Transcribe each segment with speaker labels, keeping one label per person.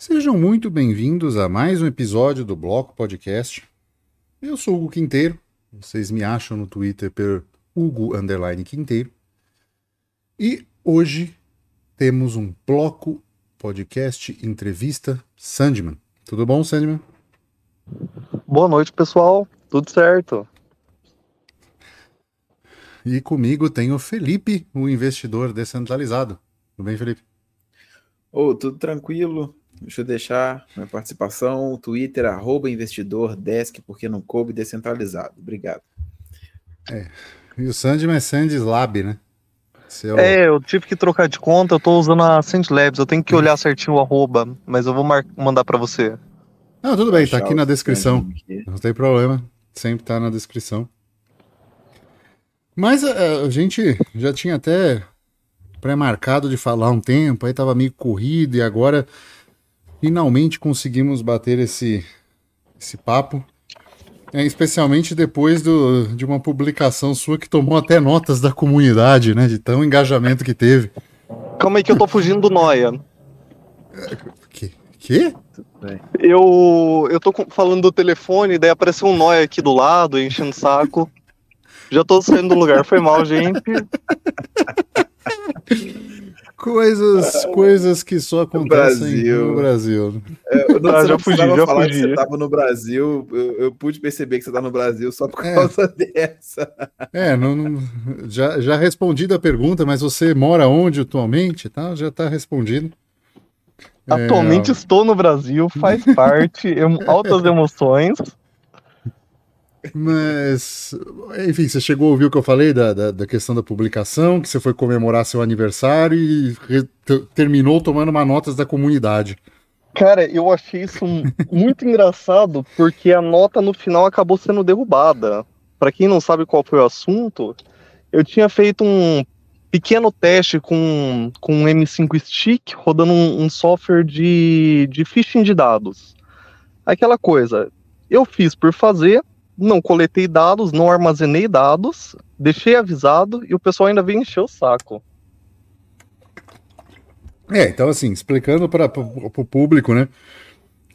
Speaker 1: Sejam muito bem-vindos a mais um episódio do Bloco Podcast. Eu sou o Hugo Quinteiro. Vocês me acham no Twitter por Hugo Underline Quinteiro. E hoje temos um bloco podcast entrevista Sandman. Tudo bom, Sandman? Boa noite, pessoal. Tudo certo. E comigo tem o Felipe, o investidor descentralizado. Tudo bem, Felipe?
Speaker 2: Ô, oh, tudo tranquilo. Deixa eu deixar minha participação. Twitter, arroba investidor desk, porque não coube descentralizado. Obrigado.
Speaker 1: É. E o Sandman é Lab, né? Seu... É, é, eu tive que trocar de conta, eu tô usando a
Speaker 3: Sandy Labs, eu tenho que uhum. olhar certinho o arroba, mas eu vou mar... mandar para você.
Speaker 1: Não, tudo bem, tá aqui na descrição. Não tem problema, sempre tá na descrição. Mas a, é, a gente já tinha até pré-marcado de falar um tempo, aí tava meio corrido e agora finalmente conseguimos bater esse, esse papo. É, especialmente depois do, de uma publicação sua que tomou até notas da comunidade, né? De tão engajamento que teve. Calma aí que eu tô fugindo
Speaker 3: do Noia. Que? que? Eu, eu tô falando do telefone, daí apareceu um Noia aqui do lado, enchendo o saco. Já tô saindo do lugar, foi mal, gente.
Speaker 1: Coisas, é, coisas que só acontecem Brasil. no Brasil. É, eu não, ah, já não fugi, já falar fugi. que você estava
Speaker 2: no Brasil. Eu, eu, pude perceber que você está no Brasil só por é. causa dessa.
Speaker 1: É, não, não, já, já respondi da pergunta, mas você mora onde atualmente? Tá? Já está respondido. É, atualmente é... estou no Brasil, faz parte, altas emoções. Mas, enfim, você chegou a ouvir o que eu falei da, da, da questão da publicação, que você foi comemorar seu aniversário e terminou tomando manotas notas da comunidade. Cara, eu achei isso muito engraçado,
Speaker 3: porque a nota no final acabou sendo derrubada. Para quem não sabe qual foi o assunto, eu tinha feito um pequeno teste com, com um M5 Stick rodando um, um software de, de phishing de dados. Aquela coisa, eu fiz por fazer, não coletei dados, não armazenei dados, deixei avisado e o pessoal ainda vem encher o saco.
Speaker 1: É, então assim, explicando para o público, né,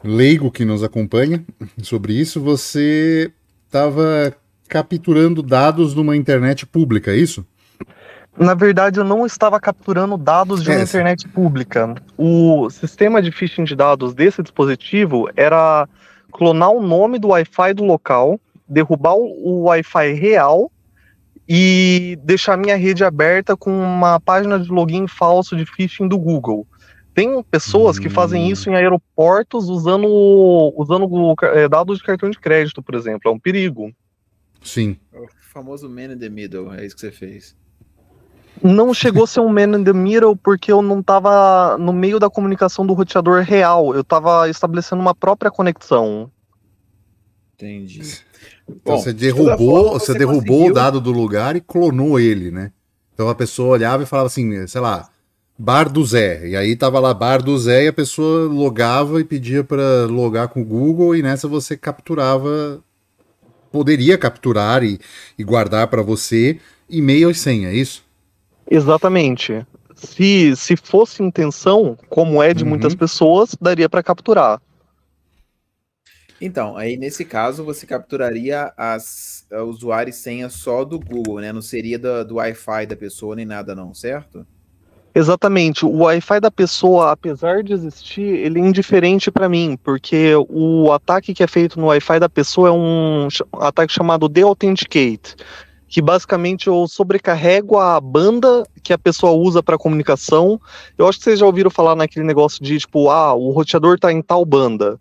Speaker 1: leigo que nos acompanha sobre isso, você estava capturando dados numa internet pública, é isso? Na verdade, eu não estava capturando dados de uma Essa.
Speaker 3: É, internet pública. O sistema de phishing de dados desse dispositivo era clonar o nome do Wi-Fi do local, derrubar o Wi-Fi real e deixar minha rede aberta com uma página de login falso de phishing do Google. Tem pessoas hum. que fazem hum. isso em aeroportos usando, usando é, dados de cartão de crédito, por exemplo. É um perigo.
Speaker 2: Sim. É o famoso man in the middle, é isso que você fez.
Speaker 3: Não chegou a ser um man in the middle porque eu não estava no meio da comunicação do roteador real. Eu estava estabelecendo uma própria conexão.
Speaker 1: Entendi. Então Bom, você derrubou, você, você derrubou conseguiu... o dado do lugar e clonou ele, né? Então a pessoa olhava e falava assim, sei lá, Bar do Zé. E aí tava lá Bar do Zé e a pessoa logava e pedia para logar com o Google e nessa você capturava poderia capturar e, e guardar para você e-mail e senha, é isso? Exatamente. Se, se fosse
Speaker 3: intenção, como é de uhum. muitas pessoas, daria para capturar.
Speaker 2: Então, aí nesse caso você capturaria as eh, usuários e senha só do Google, né? Não seria do, do Wi-Fi da pessoa nem nada, não, certo?
Speaker 3: Exatamente. O Wi-Fi da pessoa, apesar de existir, ele é indiferente para mim, porque o ataque que é feito no Wi-Fi da pessoa é um ataque chamado de-authenticate, que basicamente eu sobrecarrego a banda que a pessoa usa para comunicação. Eu acho que vocês já ouviram falar naquele negócio de tipo, ah, o roteador está em tal banda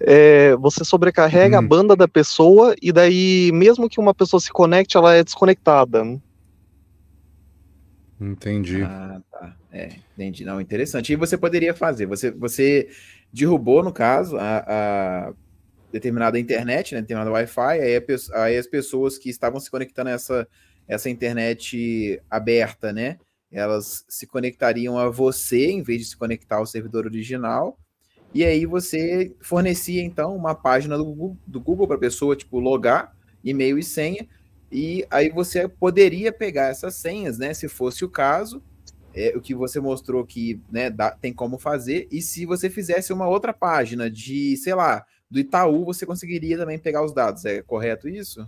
Speaker 3: é, você sobrecarrega hum. a uhum. banda da pessoa e daí, mesmo que uma pessoa se conecte, ela é desconectada.
Speaker 1: Entendi.
Speaker 2: Ah, tá. É, entendi. Não, interessante. E você poderia fazer, você, você derrubou, no caso, a, a determinada internet, né, determinada Wi-Fi, aí, aí, as pessoas que estavam se conectando a essa, essa internet aberta, né, elas se conectariam a você em vez de se conectar ao servidor original, e aí você fornecia, então, uma página do Google, do Google para a pessoa, tipo, logar, e-mail e senha, e aí você poderia pegar essas senhas, né, se fosse o caso, é, o que você mostrou que né, dá, tem como fazer, e se você fizesse uma outra página de, sei lá, do Itaú, você conseguiria também pegar os dados, é correto isso?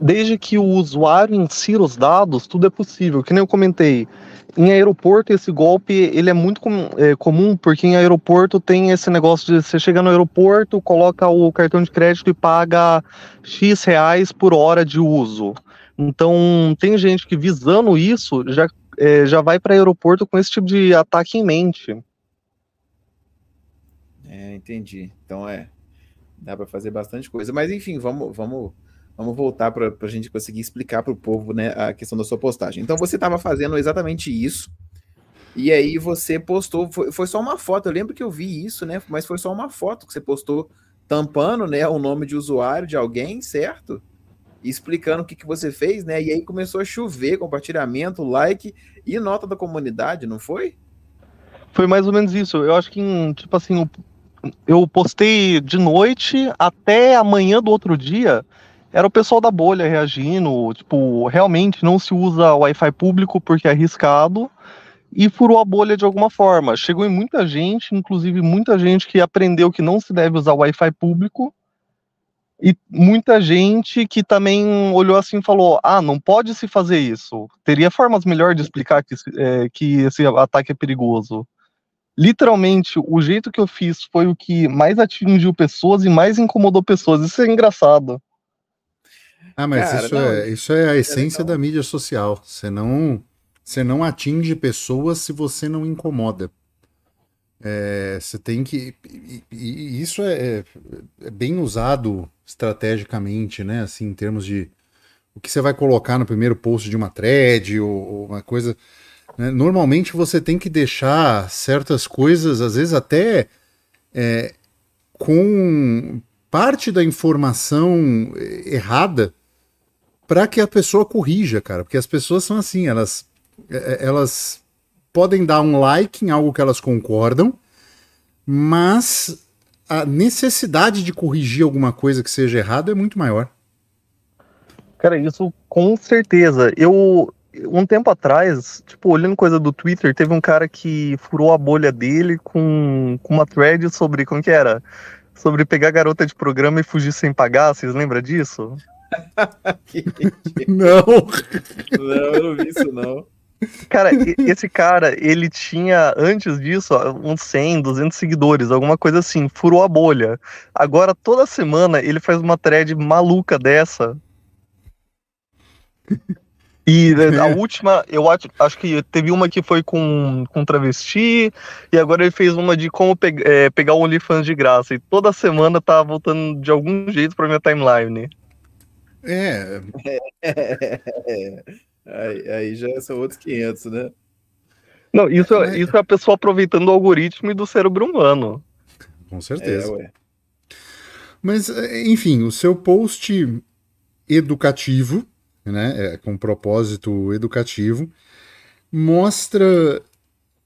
Speaker 3: desde que o usuário insira os dados, tudo é possível. Que nem eu comentei, em aeroporto esse golpe ele é muito com, é, comum porque em aeroporto tem esse negócio de você chega no aeroporto, coloca o cartão de crédito e paga x reais por hora de uso. Então tem gente que visando isso já é, já vai para aeroporto com esse tipo de ataque em mente.
Speaker 2: É, entendi. Então é dá para fazer bastante coisa. Mas enfim, vamos vamos Vamos voltar para a gente conseguir explicar para o povo né, a questão da sua postagem. Então, você estava fazendo exatamente isso, e aí você postou, foi, foi, só uma foto, eu lembro que eu vi isso, né? Mas foi só uma foto que você postou tampando né, o nome de usuário de alguém, certo? Explicando o que, que você fez, né? E aí começou a chover compartilhamento, like e nota da comunidade, não foi?
Speaker 3: Foi mais ou menos isso. Eu acho que, tipo assim, eu postei de noite até amanhã do outro dia era o pessoal da bolha reagindo, tipo, realmente não se usa Wi-Fi público porque é arriscado e furou a bolha de alguma forma. Chegou em muita gente, inclusive muita gente que aprendeu que não se deve usar Wi-Fi público e muita gente que também olhou assim e falou: ah, não pode se fazer isso. Teria formas melhor de explicar que, é, que esse ataque é perigoso. Literalmente, o jeito que eu fiz foi o que mais atingiu pessoas e mais incomodou pessoas. Isso é engraçado.
Speaker 1: Ah, mas Cara, isso, é, isso é a é essência da mídia social. Você não, você não atinge pessoas se você não incomoda. É, você tem que. E, e isso é, é, é, bem usado estrategicamente, né? Assim, em termos de o que você vai colocar no primeiro post de uma thread ou, ou uma coisa. Né? Normalmente você tem que deixar certas coisas, às vezes até é, com parte da informação é, errada para que a pessoa corrija, cara, porque as pessoas são assim, elas é, é, elas podem dar um like em algo que elas concordam, mas a necessidade de corrigir alguma coisa que seja errado é muito maior. Cara, isso com
Speaker 3: certeza. Eu um tempo atrás, tipo, olhando coisa do Twitter, teve um cara que furou a bolha dele com, com uma thread sobre como que era? Sobre pegar garota de programa e fugir sem pagar, vocês lembram disso?
Speaker 1: não.
Speaker 3: Não, eu não vi isso, não. Cara, esse cara, ele tinha, antes disso, uns 100, 200 seguidores, alguma coisa assim, furou a bolha. Agora, toda semana, ele faz uma thread maluca dessa. E né, a última, eu acho, acho que teve uma que foi com, com travesti, e agora ele fez uma de como pe é, pegar o OnlyFans de graça. E toda semana tá voltando de algum jeito pra minha timeline.
Speaker 1: É. é.
Speaker 2: Aí, aí, já são outros 500, né?
Speaker 3: Não, isso, é, isso é a pessoa aproveitando o algoritmo e do cérebro humano.
Speaker 1: Com certeza. É, Mas, enfim, o seu post educativo, né, é, com propósito educativo, mostra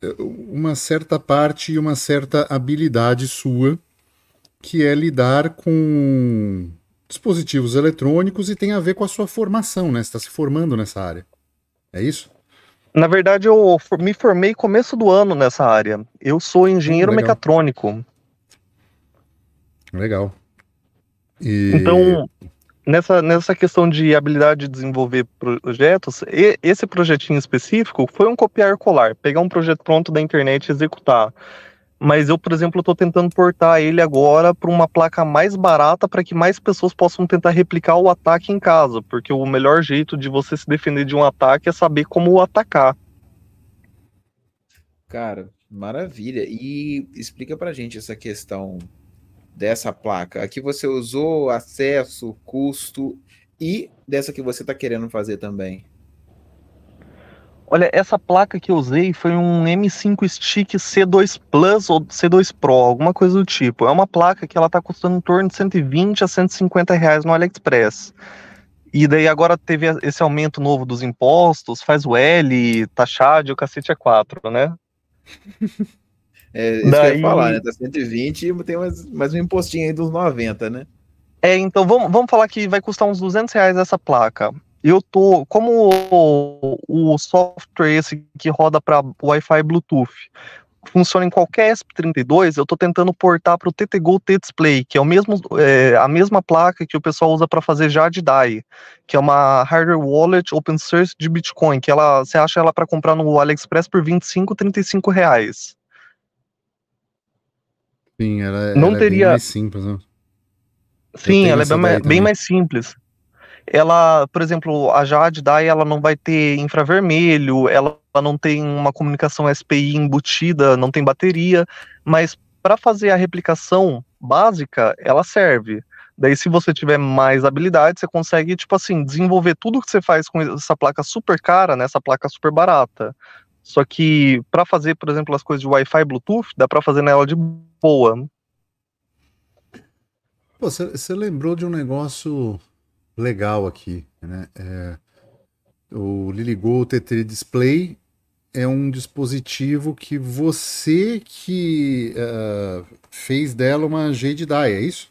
Speaker 1: eh, uma certa parte e uma certa habilidade sua, que é lidar com dispositivos eletrônicos e tem a ver com a sua formação, né? Você está se formando nessa área. É isso? Na verdade, eu me formei começo do ano nessa
Speaker 3: área. Eu sou engenheiro Legal. mecatrônico. Legal.
Speaker 1: E... Então,
Speaker 3: nessa, nessa questão de habilidade de desenvolver projetos, e, esse projetinho específico foi um copiar-colar, pegar um projeto pronto da internet e executar. Mas eu, por exemplo, estou tentando portar ele agora para uma placa mais barata para que mais pessoas possam tentar replicar o ataque em casa, porque o melhor jeito de você se defender de um ataque é saber como atacar.
Speaker 2: Cara, maravilha. E explica para gente essa questão dessa placa. Aqui você usou acesso, custo e dessa que você está querendo fazer também.
Speaker 3: Olha, essa placa que eu usei foi um M5 Stick C2 Plus ou C2 Pro, alguma coisa do tipo. É uma placa que ela tá custando em torno de 120 a 150 reais no AliExpress. E daí agora teve esse aumento novo dos impostos, faz o L, taxade, o cacete é 4, né? é, isso daí... que eu ia falar, né? Tá 120 e tem mais, mais um impostinho aí dos 90, né? É, então vamos, vamos falar que vai custar uns 200 reais essa placa eu tô. Como o, o software esse que roda para Wi-Fi Bluetooth funciona em qualquer ESP32, eu estou tentando portar para o TTGO T-Display, que é, o mesmo, é, a mesma placa que o pessoal usa para fazer Jade DAI, que é uma hardware wallet open source de Bitcoin, que ela, você acha ela para comprar no AliExpress por 25, 35 reais.
Speaker 1: Sim, ela, é, não ela teria... é bem mais simples, né? Sim, ela é bem, bem mais
Speaker 3: simples ela, por exemplo, a Jade Dai, ela não vai ter infravermelho, ela não tem uma comunicação SPI embutida, não tem bateria, mas para fazer a replicação básica, ela serve. Daí, se você tiver mais habilidade, você consegue, tipo assim, desenvolver tudo que você faz com essa placa super cara, né? Essa placa super barata. Só que para fazer, por exemplo, as coisas
Speaker 1: de Wi-Fi Bluetooth, dá para fazer nela de boa. Você lembrou de um negócio legal aqui. Né? É, o LilyGo TT Display é um dispositivo que você que uh, fez dela uma Jade Die, é isso?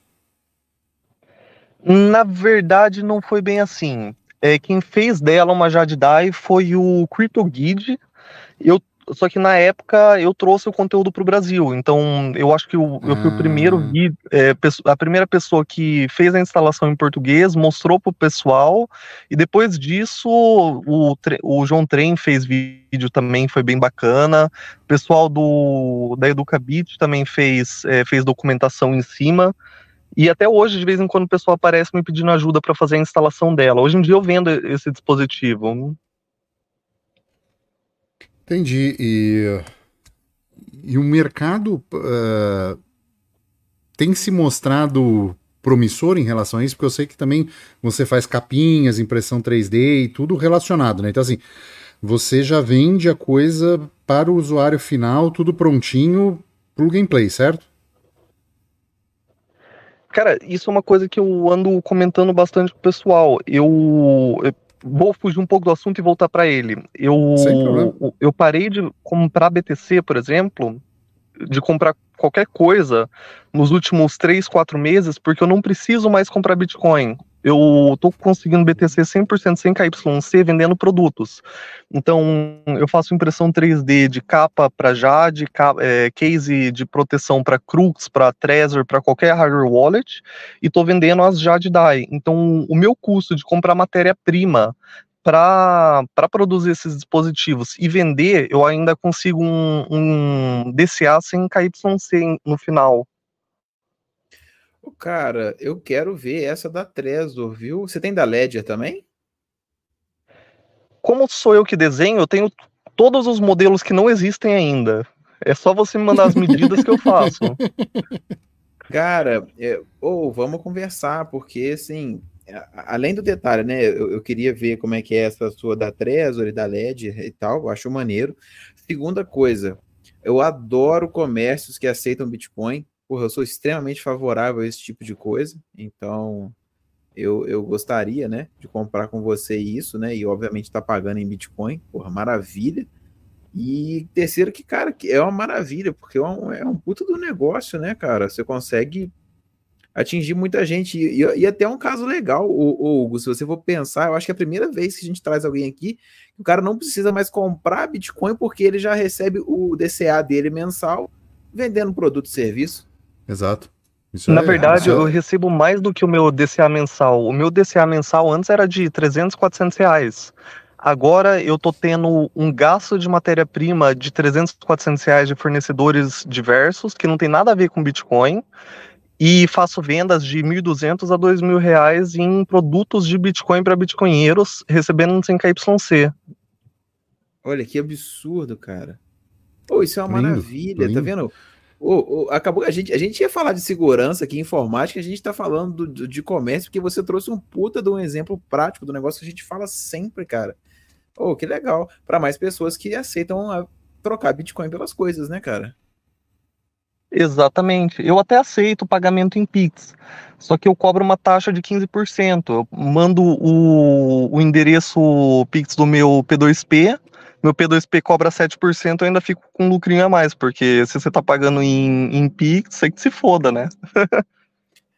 Speaker 1: Na verdade, não foi bem assim. É, quem fez dela
Speaker 3: uma Jade Die foi o Crypto Guide. Eu só que na época eu trouxe o conteúdo para o Brasil, então eu acho que eu, eu fui o primeiro, hum. é, a primeira pessoa que fez a instalação em português, mostrou para o pessoal, e depois disso o, o João Trem fez vídeo também, foi bem bacana, o pessoal do, da EducaBit também fez, é, fez documentação em cima, e até hoje, de vez em quando, o pessoal aparece me pedindo ajuda para fazer a instalação dela. Hoje em dia eu vendo esse dispositivo.
Speaker 1: Entendi. E, e o mercado uh, tem se mostrado promissor em relação a isso, porque eu sei que também você faz capinhas, impressão 3D e tudo relacionado, né? Então, assim, você já vende a coisa para o usuário final, tudo prontinho para o gameplay, certo? Cara,
Speaker 3: isso é uma coisa que eu ando comentando bastante com o pessoal. Eu, eu vou fugir um pouco do assunto e voltar para ele. Eu, eu parei de comprar BTC, por exemplo, de comprar qualquer coisa nos últimos três, quatro meses, porque eu não preciso mais comprar Bitcoin eu tô conseguindo BTC 100% sem KYC vendendo produtos. Então, eu faço impressão 3D de capa para Jade, é, case de proteção para Crux, para Trezor, para qualquer hardware wallet, e tô vendendo as Jade DAI. Então, o meu custo de comprar matéria-prima para produzir esses dispositivos e vender, eu ainda consigo um, um DCA sem KYC no final.
Speaker 2: Cara, eu quero ver essa da Trezor, viu? Você tem da Ledger também?
Speaker 3: Como sou eu que desenho, eu tenho todos os modelos que não existem ainda. É só você me mandar as medidas que eu faço. Cara, é, ou vamos
Speaker 2: conversar, porque assim, além do detalhe, né? Eu, eu, queria ver como é que é essa sua da Trezor e da Ledger e tal, eu acho maneiro. Segunda coisa, eu adoro comércios que aceitam Bitcoin, porra, eu sou extremamente favorável a esse tipo de coisa, então eu, eu gostaria, né, de comprar com você isso, né, e obviamente tá pagando em Bitcoin, porra, maravilha. E terceiro que, cara, que é uma maravilha, porque é um, é um puta do negócio, né, cara, você consegue atingir muita gente, e, e, e até um caso legal, o, Hugo, se você for pensar, eu acho que é a primeira vez que a gente traz alguém aqui, o cara não precisa mais comprar Bitcoin, porque ele já recebe o DCA dele
Speaker 3: mensal, vendendo produto e
Speaker 2: serviço,
Speaker 1: Exato. Isso Na é, verdade, é- eu
Speaker 3: recebo mais do que o meu DCA mensal. O meu DCA mensal antes era de 300, 400 reais. Agora eu tô tendo um gasto de matéria-prima de 300, 400 reais de fornecedores diversos, que não tem nada a ver com Bitcoin, e faço vendas de 1.200 a 2.000 reais em produtos de Bitcoin para bitcoinheiros, recebendo um 5KYC.
Speaker 2: Olha que absurdo, cara. Pô, isso é uma lindo, maravilha, tá lindo. tá vendo? acabou a gente, a gente ia falar de segurança aqui, informática, a gente está falando do, de comércio, porque você trouxe um puta de um exemplo prático do negócio que a gente fala sempre, cara. Oh, que legal. Para mais pessoas que aceitam a, ah, trocar Bitcoin pelas coisas, né,
Speaker 3: cara? Exatamente. Eu até aceito o pagamento em Pix, só que eu cobro uma taxa de 15%. Eu mando o, o endereço Pix do meu P2P meu P2P cobra 7%, eu ainda fico com um lucrinho a mais, porque se você está pagando em, em PIX, você que se foda, né?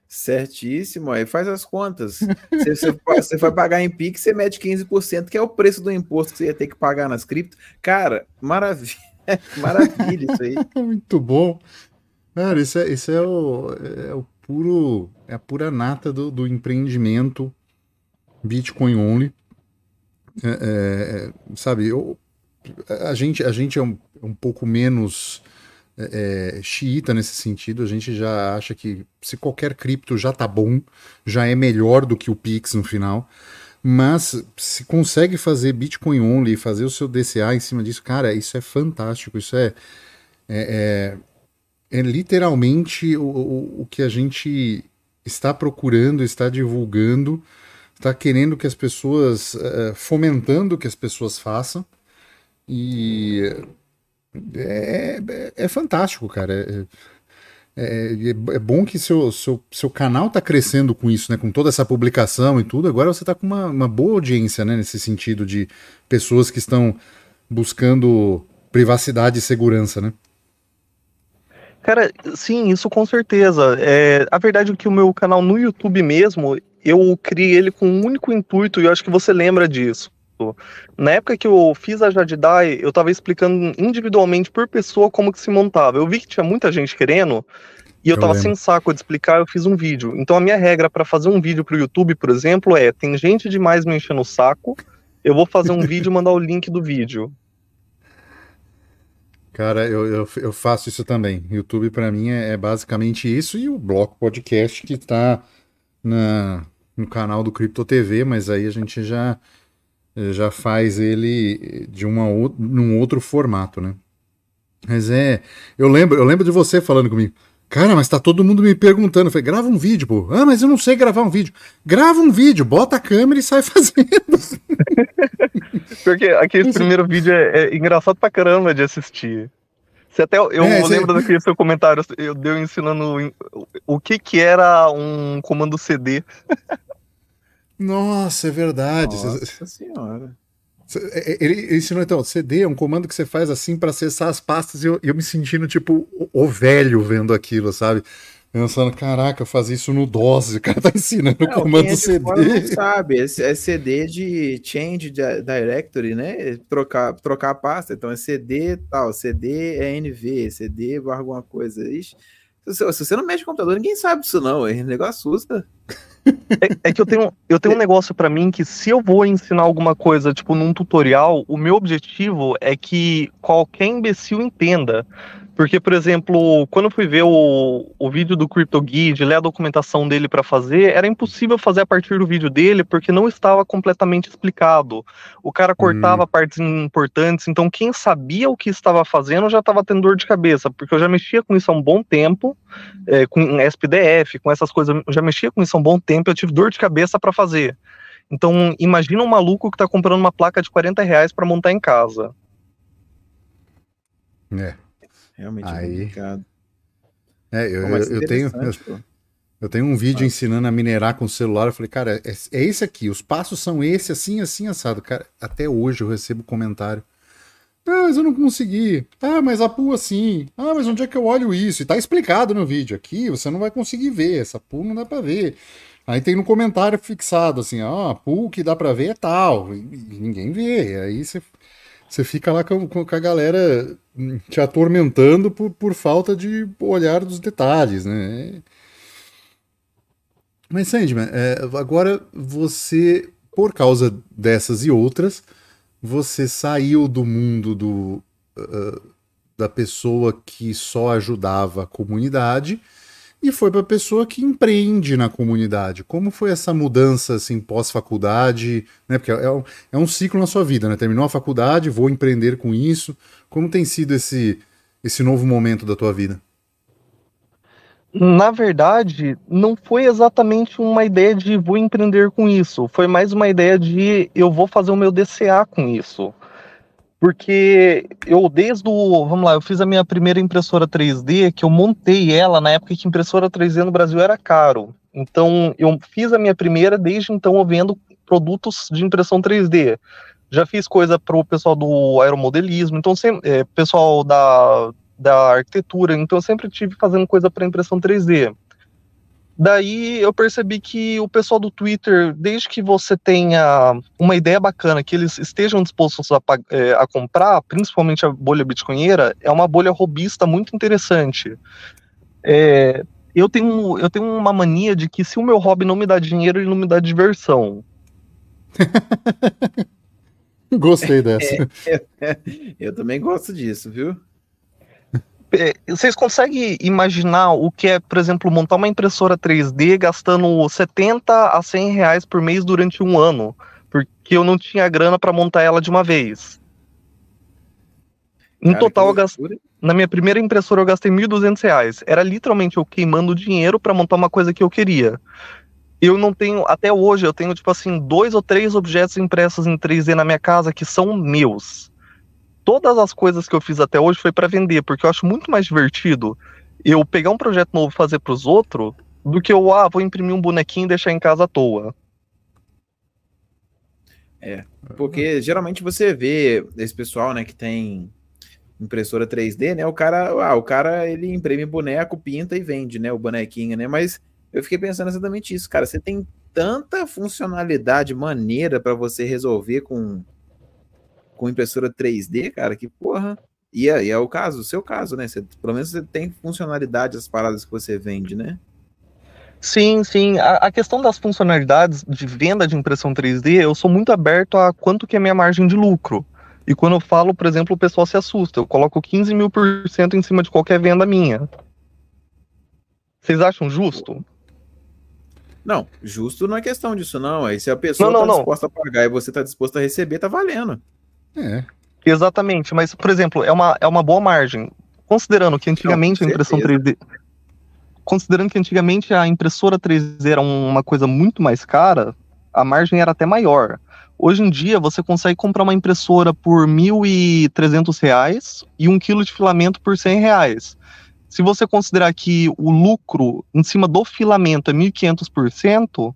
Speaker 3: Certíssimo, aí faz as contas.
Speaker 2: Se você, você vai pagar em PIX, você mete 15%, que é o preço do imposto que você ia ter que pagar nas cripto. Cara, maravilha,
Speaker 1: maravilha isso aí. Muito bom. Cara, isso é, isso é, o, é o puro, é a pura nata do, do empreendimento Bitcoin only. É, é, é sabe, eu, a gente, a gente é um, um pouco menos é, é, xiita nesse sentido, a gente já acha que se qualquer cripto já tá bom, já é melhor do que o Pix no final. Mas se consegue fazer Bitcoin only, fazer o seu DCA em cima disso, cara, isso é fantástico, isso é, é, é, é literalmente o, o, o que a gente está procurando, está divulgando, está querendo que as pessoas, é, fomentando que as pessoas façam. E é, é, é fantástico, cara. É é, é, é, bom que seu, seu, seu canal tá crescendo com isso, né? Com toda essa publicação e tudo. Agora você tá com uma, uma boa audiência, né? Nesse sentido de pessoas que estão buscando privacidade e segurança, né?
Speaker 3: Cara, sim, isso com certeza. É, a verdade é que o meu canal no YouTube mesmo, eu criei ele com um único intuito, e eu acho que você lembra disso exemplo, na época que eu fiz a Jadidai, eu tava explicando individualmente por pessoa como que se montava. Eu vi que tinha muita gente querendo e eu, eu tava lembro. sem saco de explicar, eu fiz um vídeo. Então a minha regra para fazer um vídeo pro YouTube, por exemplo, é: tem gente demais me enchendo o saco, eu vou fazer um vídeo e mandar o link do vídeo.
Speaker 1: Cara, eu, eu, eu faço isso também. YouTube para mim é, é, basicamente isso e o bloco podcast que tá na, no canal do Cripto TV, mas aí a gente já eh, já faz ele eh, de uma ou... num outro formato, né? Mas é, eu lembro, eu lembro de você falando comigo. Cara, mas tá todo mundo me perguntando. Eu falei, grava um vídeo, pô. Ah, mas eu não sei gravar um vídeo. Grava um vídeo, bota a câmera e sai fazendo.
Speaker 3: Porque aquele Isso. primeiro vídeo é, é, engraçado pra caramba de assistir. Você até, eu é, lembro você... daquele seu comentário, eu deu ensinando o, o que que era um comando CD.
Speaker 1: Nossa, é verdade. Nossa senhora. É, é, ele, ensinou então, CD é um comando que você faz assim para acessar as pastas e eu, eu me sentindo tipo o, velho vendo aquilo, sabe? Pensando, caraca, fazer isso no DOS, o cara tá ensinando o é, comando é CD. Não
Speaker 2: sabe, é, CD de change directory, né? Trocar, trocar a pasta, então é CD tal, CD é NV, CD barra alguma coisa. Ixi, se, se, você não mexe no computador, ninguém sabe disso não, o negócio assusta.
Speaker 3: É, é, que eu tenho, eu tenho um é. negócio para mim que se eu vou ensinar alguma coisa, tipo, num tutorial, o meu objetivo é que qualquer imbecil entenda. Porque, por exemplo, quando eu fui ver o, o vídeo do CryptoGuide, ler a documentação dele para fazer, era impossível fazer a partir do vídeo dele, porque não estava completamente explicado. O cara cortava hum. partes importantes, então quem sabia o que estava fazendo já estava tendo dor de cabeça, porque eu já mexia com isso há um bom tempo, é, com SPDF, com essas coisas, eu já mexia com isso há um bom tempo, eu tive dor de cabeça para fazer. Então, imagina um maluco que está comprando uma placa de 40 reais para montar em casa.
Speaker 1: É. Realmente é Aí... é complicado. É, eu, eu, eu tenho. Eu tenho um vídeo ensinando a minerar com o celular. Eu falei, cara, é, é, esse aqui. Os passos são esse, assim, assim, assado. Cara, até hoje eu recebo comentário. Ah, mas eu não consegui. Ah, mas a pool assim. Ah, mas onde é que eu olho isso? E tá explicado no vídeo aqui, você não vai conseguir ver. Essa pool não dá pra ver. Aí tem no comentário fixado assim, ó, ah, pool que dá pra ver é tal. E ninguém vê. Aí você você fica lá com, com a galera hum, te atormentando por, por falta de olhar dos detalhes, né? Mas, Sandman, é, agora você, por causa dessas e outras, você saiu do mundo do, uh, da pessoa que só ajudava a comunidade e foi para a pessoa que empreende na comunidade. Como foi essa mudança assim pós-faculdade? Né? Porque é um, é um ciclo na sua vida, né? Terminou a faculdade, vou empreender com isso. Como tem sido esse, esse novo momento da tua vida?
Speaker 3: Na verdade, não foi exatamente uma ideia de vou empreender com isso. Foi mais uma ideia de eu vou fazer o meu DCA com isso porque eu desde o, vamos lá, eu fiz a minha primeira impressora 3D, que eu montei ela na época que impressora 3D no Brasil era caro. Então, eu fiz a minha primeira, desde então eu vendo produtos de impressão 3D. Já fiz coisa para o pessoal do aeromodelismo, então sempre, eh, é, pessoal da, da arquitetura, então eu sempre tive fazendo coisa para impressão 3D. Daí eu percebi que o pessoal do Twitter, desde que você tenha uma ideia bacana, que eles estejam dispostos a, é, a comprar, principalmente a bolha bitcoinheira, é uma bolha robista muito interessante. É, eu, tenho, eu tenho uma mania de que se o meu hobby não me dá dinheiro, ele não me dá diversão. Gostei dessa. É, é, é,
Speaker 2: eu também gosto disso, viu?
Speaker 3: É, vocês conseguem imaginar o que é, por exemplo, montar uma impressora 3D gastando 70 a 100 reais por mês durante um ano, porque eu não tinha grana para montar ela de uma vez. No total, gastei, na minha primeira impressora eu gastei 1.200 reais. Era literalmente eu queimando dinheiro para montar uma coisa que eu queria. Eu não tenho, até hoje, eu tenho, tipo assim, dois ou três objetos impressos em 3D na minha casa que são meus todas as coisas que eu fiz até hoje foi para vender, porque eu acho muito mais divertido eu pegar um projeto novo e fazer para os outros do que eu, ah, vou imprimir um bonequinho e deixar em casa à toa. É, porque
Speaker 2: geralmente você vê esse pessoal, né, que tem impressora 3D, né, o cara, ah, o cara, ele imprime boneco, pinta e vende, né, o bonequinho, né, mas eu fiquei pensando exatamente isso, cara, você tem tanta funcionalidade maneira para você resolver com com impressora 3D, cara, que porra. E é, e é o caso, o seu caso, né? Você, pelo menos você tem funcionalidade as paradas que você vende, né?
Speaker 3: Sim, sim. A, a, questão das funcionalidades de venda de impressão 3D, eu sou muito aberto a quanto que é minha margem de lucro. E quando eu falo, por exemplo, o pessoal se assusta. Eu coloco 15 mil por cento em cima de qualquer venda minha. Vocês acham justo?
Speaker 2: Não, justo não é questão disso, não. Aí se a pessoa está disposta a pagar e você está disposto a receber, tá valendo.
Speaker 1: É.
Speaker 3: Exatamente, mas, por exemplo, é uma, é uma boa margem. Considerando que antigamente Não, a impressão 3D. Considerando que antigamente a impressora 3D era uma coisa muito mais cara, a margem era até maior. Hoje em dia, você consegue comprar uma impressora por R$ 1.300 e um quilo de filamento por R$ reais. Se você considerar que o lucro em cima do filamento é 1.500%,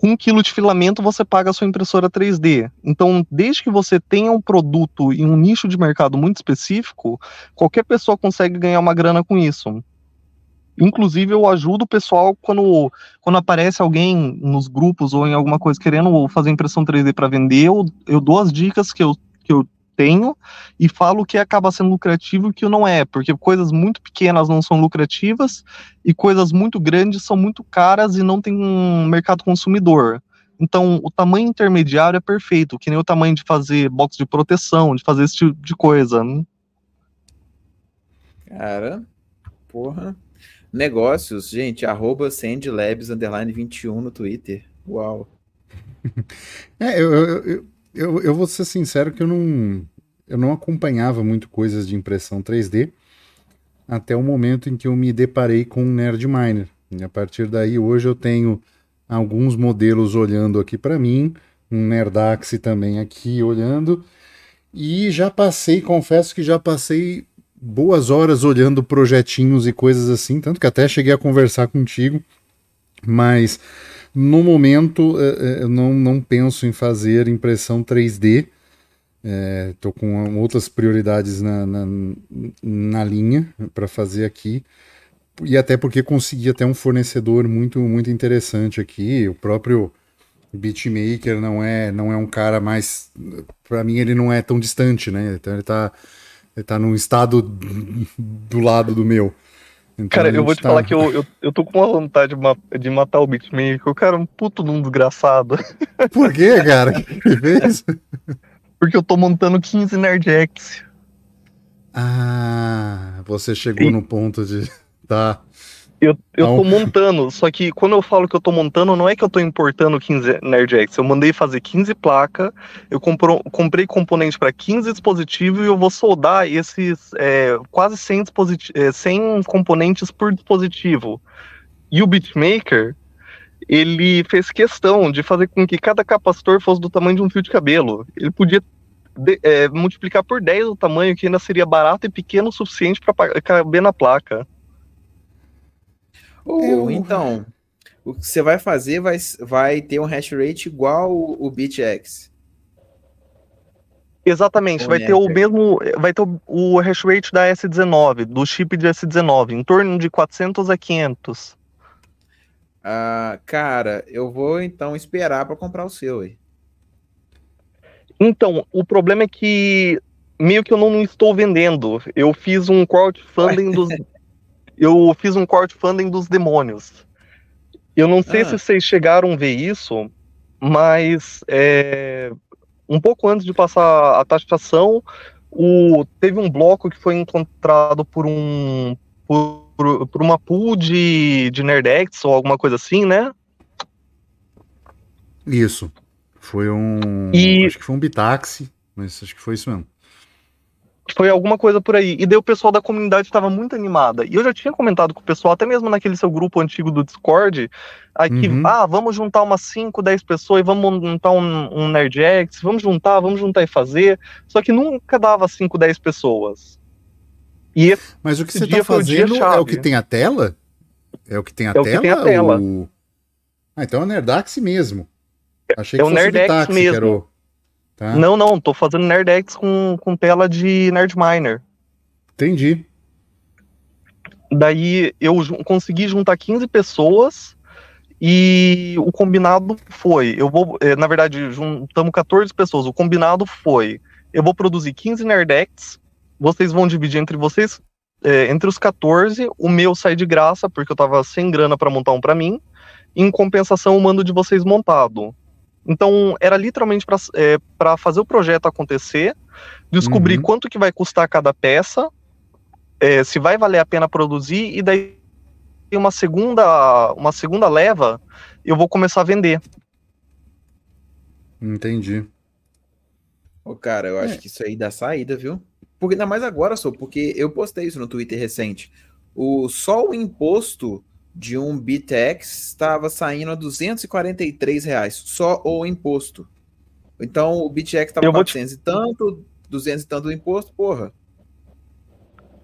Speaker 3: com um quilo de filamento você paga a sua impressora 3D. Então, desde que você tenha um produto em um nicho de mercado muito específico, qualquer pessoa consegue ganhar uma grana com isso. Inclusive, eu ajudo o pessoal quando, quando aparece alguém nos grupos ou em alguma coisa querendo fazer impressão 3D para vender, eu, eu dou as dicas que eu, que eu tenho e falo o que acaba sendo lucrativo e o que não é, porque coisas muito pequenas não são lucrativas e coisas muito grandes são muito caras e não tem um mercado consumidor. Então, o tamanho intermediário é perfeito, que nem o tamanho de fazer box de proteção, de fazer esse tipo de coisa. Né?
Speaker 2: Cara, porra. Negócios, gente, arroba sandlabs, 21 no Twitter. Uau.
Speaker 1: É, eu, eu eu, eu vou ser sincero que eu não, eu não acompanhava muito coisas de impressão 3D até o momento em que eu me deparei com um Nerd Miner. E a partir daí, hoje eu tenho alguns modelos olhando aqui para mim, um Nerdaxe também aqui olhando, e já passei, confesso que já passei boas horas olhando projetinhos e coisas assim, tanto que até cheguei a conversar contigo, mas no momento, é, é, eu não, não penso em fazer impressão 3D. Estou é, com outras prioridades na, na, na linha para fazer aqui. E até porque consegui até um fornecedor muito, muito interessante aqui. O próprio beatmaker não é, não é um cara mais. Para mim, ele não é tão distante, né? Então ele está ele tá num estado do lado do meu. Então, cara, eu vou te tá... falar que eu, eu,
Speaker 3: eu, tô com uma vontade de, ma de matar o Beatmaker, que o cara é um puto de um desgraçado. Por quê, cara? que
Speaker 1: fez? É porque eu tô montando 15 Nerdx. Ah, você chegou Sim. no ponto de. Tá. Eu, eu tô
Speaker 3: montando, só que quando eu falo que eu tô montando, não é que eu tô importando 15 Nerdx. Eu mandei fazer 15 placas, eu comprei componente para 15 dispositivos e eu vou soldar esses é, quase 100, é, 100 componentes por dispositivo. E o Bitmaker, ele fez questão de fazer com que cada capacitor fosse do tamanho de um fio de cabelo. Ele podia de, é, multiplicar por 10 o tamanho, que ainda seria barato e pequeno o suficiente para caber na placa.
Speaker 2: Ou então, o que você vai fazer vai, vai ter um hash rate igual o, BitX.
Speaker 3: Exatamente, vai ter o mesmo, vai ter o hash rate da S19, do chip de S19, em torno de 400 a 500. Ah, cara,
Speaker 2: eu vou então esperar para comprar o seu aí.
Speaker 3: Então, o problema é que meio que eu não estou vendendo. Eu fiz um crowdfunding dos eu fiz um crowdfunding dos demônios. Eu não sei ah. se vocês chegaram a ver isso, mas é, um pouco antes de passar a taxação, o, teve um bloco que foi encontrado por um por, por uma pool de, de Nerdex ou alguma coisa assim, né?
Speaker 1: Isso. Foi um. E... Acho que foi um bitaxi, mas acho que foi isso mesmo. Foi alguma coisa por aí. E daí o pessoal da comunidade
Speaker 3: estava muito animada. E eu já tinha comentado com o pessoal, até mesmo naquele seu grupo antigo do Discord, aqui, uhum. ah, vamos juntar umas 5, 10 pessoas e vamos montar um, um Nerdx, vamos juntar, vamos juntar e fazer. Só que nunca dava 5, 10 pessoas.
Speaker 1: E Mas o que você está fazendo o é o que tem a tela? É o que tem a é tela? que tem a tela. O... Ah, então é o Nerdax mesmo. É Achei que é o Nerdex Vitax, mesmo. Tá.
Speaker 3: Não, não, tô fazendo Nerdex com, com tela de Nerdminer. Entendi. Daí eu consegui juntar 15 pessoas e o combinado foi, eu vou, é, na verdade, juntamos 14 pessoas. O combinado foi, eu vou produzir 15 Nerdex, vocês vão dividir entre vocês, é, entre os 14, o meu sai de graça porque eu tava sem grana para montar um para mim. Em compensação, o mando de vocês montado. Então, era literalmente para é, fazer o projeto acontecer, descobrir uhum. quanto que vai custar cada peça, é, se vai valer a pena produzir, e daí uma segunda, uma segunda leva, eu vou começar a vender.
Speaker 1: Entendi.
Speaker 2: Ô, cara, eu acho é. que isso aí dá saída, viu? Porque ainda mais agora, sou porque eu postei isso no Twitter recente. O, só o imposto de um Bitex estava saindo a 243 reais, só o imposto. Então o Bitex estava 400 te... e
Speaker 3: tanto, 200 e tanto o imposto, porra.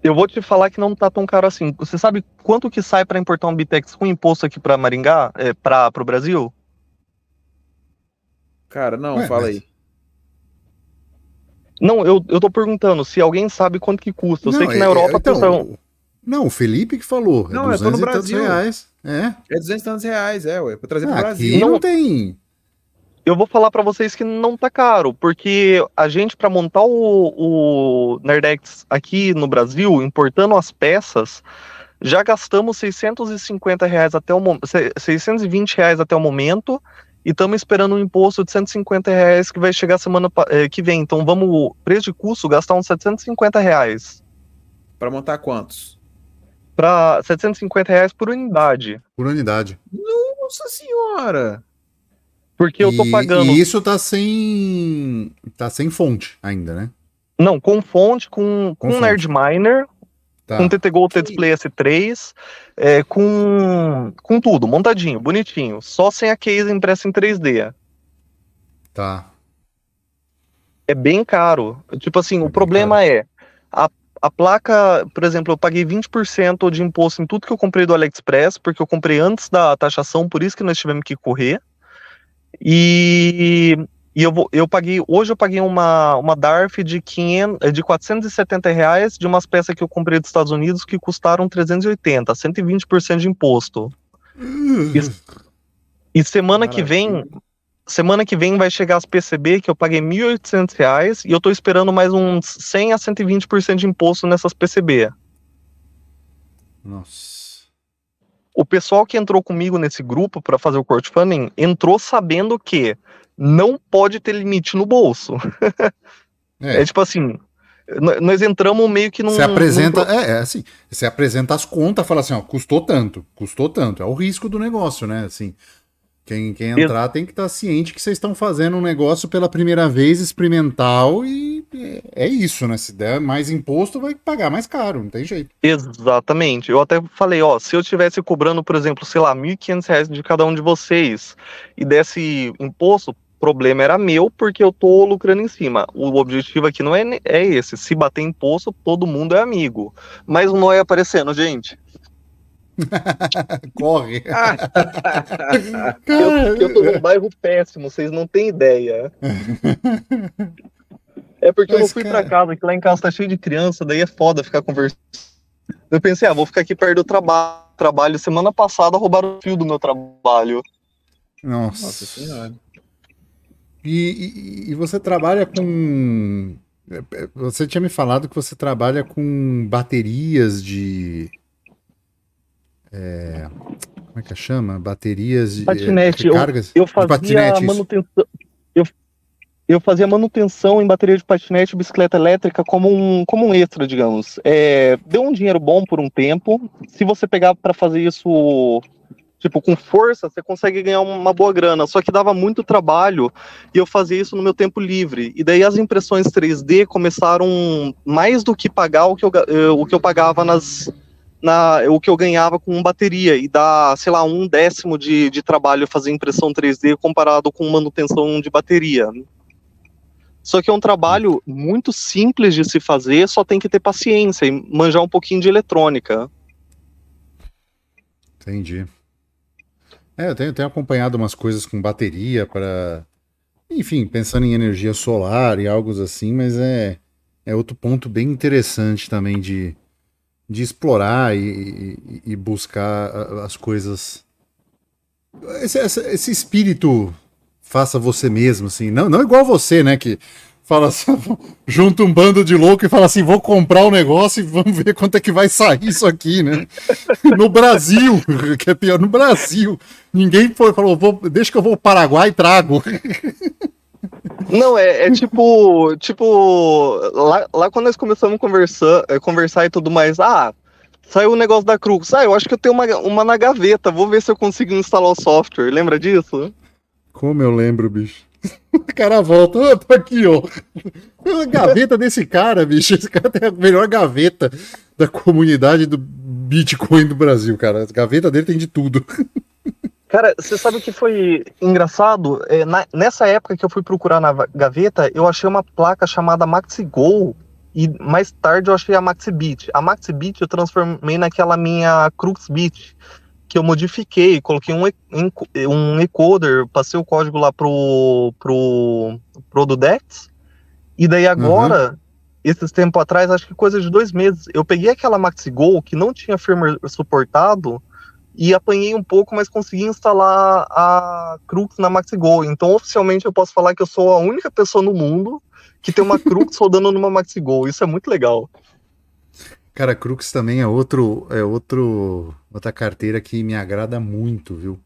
Speaker 3: Eu vou te falar que não tá tão caro assim. Você sabe quanto que sai para importar um Bitex com imposto aqui para Maringá, é, para o Brasil? Cara,
Speaker 2: não, Ué, fala mas...
Speaker 3: aí. Não, eu, eu tô perguntando se alguém sabe quanto que custa. Eu não, sei que na é, é, Europa é, então...
Speaker 1: Não, o Felipe que falou. É não, é eu tô no Brasil. Reais.
Speaker 3: É. É 200 tantos reais, é, ué. Pra trazer ah, pro Brasil. Aqui não, tem. Eu vou falar para vocês que não tá caro, porque a gente, para montar o, o Nerdex aqui no Brasil, importando as peças, já gastamos 650 reais até o momento, 620 reais até o momento, e estamos esperando um imposto de 150 reais que vai chegar semana eh, que vem. Então vamos, preço de custo, gastar uns 750 reais. Para montar quantos? para 750 reais por unidade. Por unidade. Nossa senhora!
Speaker 1: Porque e, eu tô pagando. E isso tá sem. tá sem fonte ainda, né? Não, com fonte, com, com, com Nerdminer, tá.
Speaker 3: com TT Gold T Display S3, é, com, com tudo, montadinho, bonitinho. Só sem a case impressa em 3D. Tá. É bem caro. Tipo assim, é o problema caro. é. A a placa, por exemplo, eu paguei 20% de imposto em tudo que eu comprei do AliExpress, porque eu comprei antes da taxação, por isso que nós tivemos que correr. E, e eu, eu paguei, hoje eu paguei uma, uma DARF de, 500, eh, de 470 reais de umas peças que eu comprei dos Estados Unidos que custaram 380, 120% de imposto.
Speaker 1: Hum. E,
Speaker 3: e semana Maravilha. que vem, semana que vem vai chegar as PCB que eu paguei R$ 1.800 e eu estou esperando mais uns 100 a 120% de imposto nessas PCB. Nossa. O pessoal que entrou comigo nesse grupo para fazer o crowdfunding entrou sabendo que não pode ter limite no bolso.
Speaker 1: É, é tipo assim, nós entramos meio que num. Você apresenta, num... É, é, assim, você apresenta as contas, fala assim, ó, custou tanto, custou tanto. É o risco do negócio, né? Assim, quem, quem entrar tem que estar tá ciente que vocês estão fazendo um negócio pela primeira vez experimental e é, é isso, né? Se der mais imposto, vai pagar mais caro, não tem jeito.
Speaker 3: Exatamente. Eu até falei, ó, se eu estivesse cobrando, por exemplo, sei lá, R$ 1.500 de cada um de vocês e desse imposto, problema era meu porque eu tô lucrando em cima. O objetivo aqui não é, é esse. Se bater imposto, todo mundo é amigo. Mas não é aparecendo, gente. Corre! eu, eu tô num bairro péssimo, vocês não têm ideia. É porque Mas, eu não fui cara... pra casa, que lá em casa tá cheio de criança, daí é foda ficar conversando. Eu pensei, ah, vou ficar aqui perto do trabalho. trabalho. Semana passada roubaram o fio do meu trabalho.
Speaker 1: Nossa, Nossa senhora. E, e, e, você trabalha com. É, é, você tinha me falado que você trabalha com baterias de. É, como é que chama? Baterias de, patinete, de cargas? Eu, eu fazia patinete, manutenção.
Speaker 3: Eu, eu fazia manutenção em bateria de patinete e bicicleta elétrica como um, como um extra, digamos. É, deu um dinheiro bom por um tempo. Se você pegar para fazer isso tipo, com força, você consegue ganhar uma boa grana. Só que dava muito trabalho e eu fazia isso no meu tempo livre. E daí as impressões 3D começaram mais do que pagar o que eu, eh, o que eu pagava nas na, o que eu ganhava com bateria e dá, sei lá, um décimo de, de trabalho fazer impressão 3D comparado com manutenção de bateria. Só que é um trabalho muito simples de se fazer, só tem que ter paciência e manjar um pouquinho de eletrônica.
Speaker 1: Entendi. É, eu tenho, tenho acompanhado umas coisas com bateria para. Enfim, pensando em energia solar e algo assim, mas é, é outro ponto bem interessante também de, de explorar e, e, buscar as coisas. Esse, esse, esse, espírito faça você mesmo, assim, não, não igual você, né, que fala assim, junta um bando de louco e fala assim, vou comprar o um negócio e vamos ver quanto é que vai sair isso aqui, né? No Brasil, que é pior, no Brasil, ninguém foi falou, vou, deixa que eu vou ao Paraguai e trago. Não, é, é
Speaker 3: tipo. Tipo. Lá, lá quando nós começamos conversar, é, conversar e tudo mais, ah, saiu o um negócio da Crux. Ah, eu acho que eu tenho uma, uma na gaveta. Vou ver se eu consigo instalar o software. Lembra disso?
Speaker 1: Como eu lembro, bicho. O cara volta, eu tô aqui, ó. A gaveta desse cara, bicho. Esse cara tem a melhor gaveta da comunidade do Bitcoin do Brasil, cara. A gaveta dele tem de tudo. Cara, você
Speaker 3: sabe o que foi engraçado? É, na, nessa época que eu fui procurar na gaveta, eu achei uma placa chamada MaxiGol e mais tarde eu achei a MaxiBeat. A MaxiBeat eu transformei naquela minha CruxBeat, que eu modifiquei, coloquei um, um encoder, passei o código lá pro, pro, pro do Dex, e daí uhum. agora... Uhum esses tempo atrás, acho que coisa de dois meses, eu peguei aquela MaxiGo que não tinha firmware suportado e apanhei um pouco, mas consegui instalar a Crux na MaxiGo. Então, oficialmente, eu posso falar que eu sou a única pessoa no mundo que tem uma Crux rodando numa MaxiGo. Isso é muito legal.
Speaker 1: Cara, Crux também é outro, é outro outra carteira que me agrada muito, viu?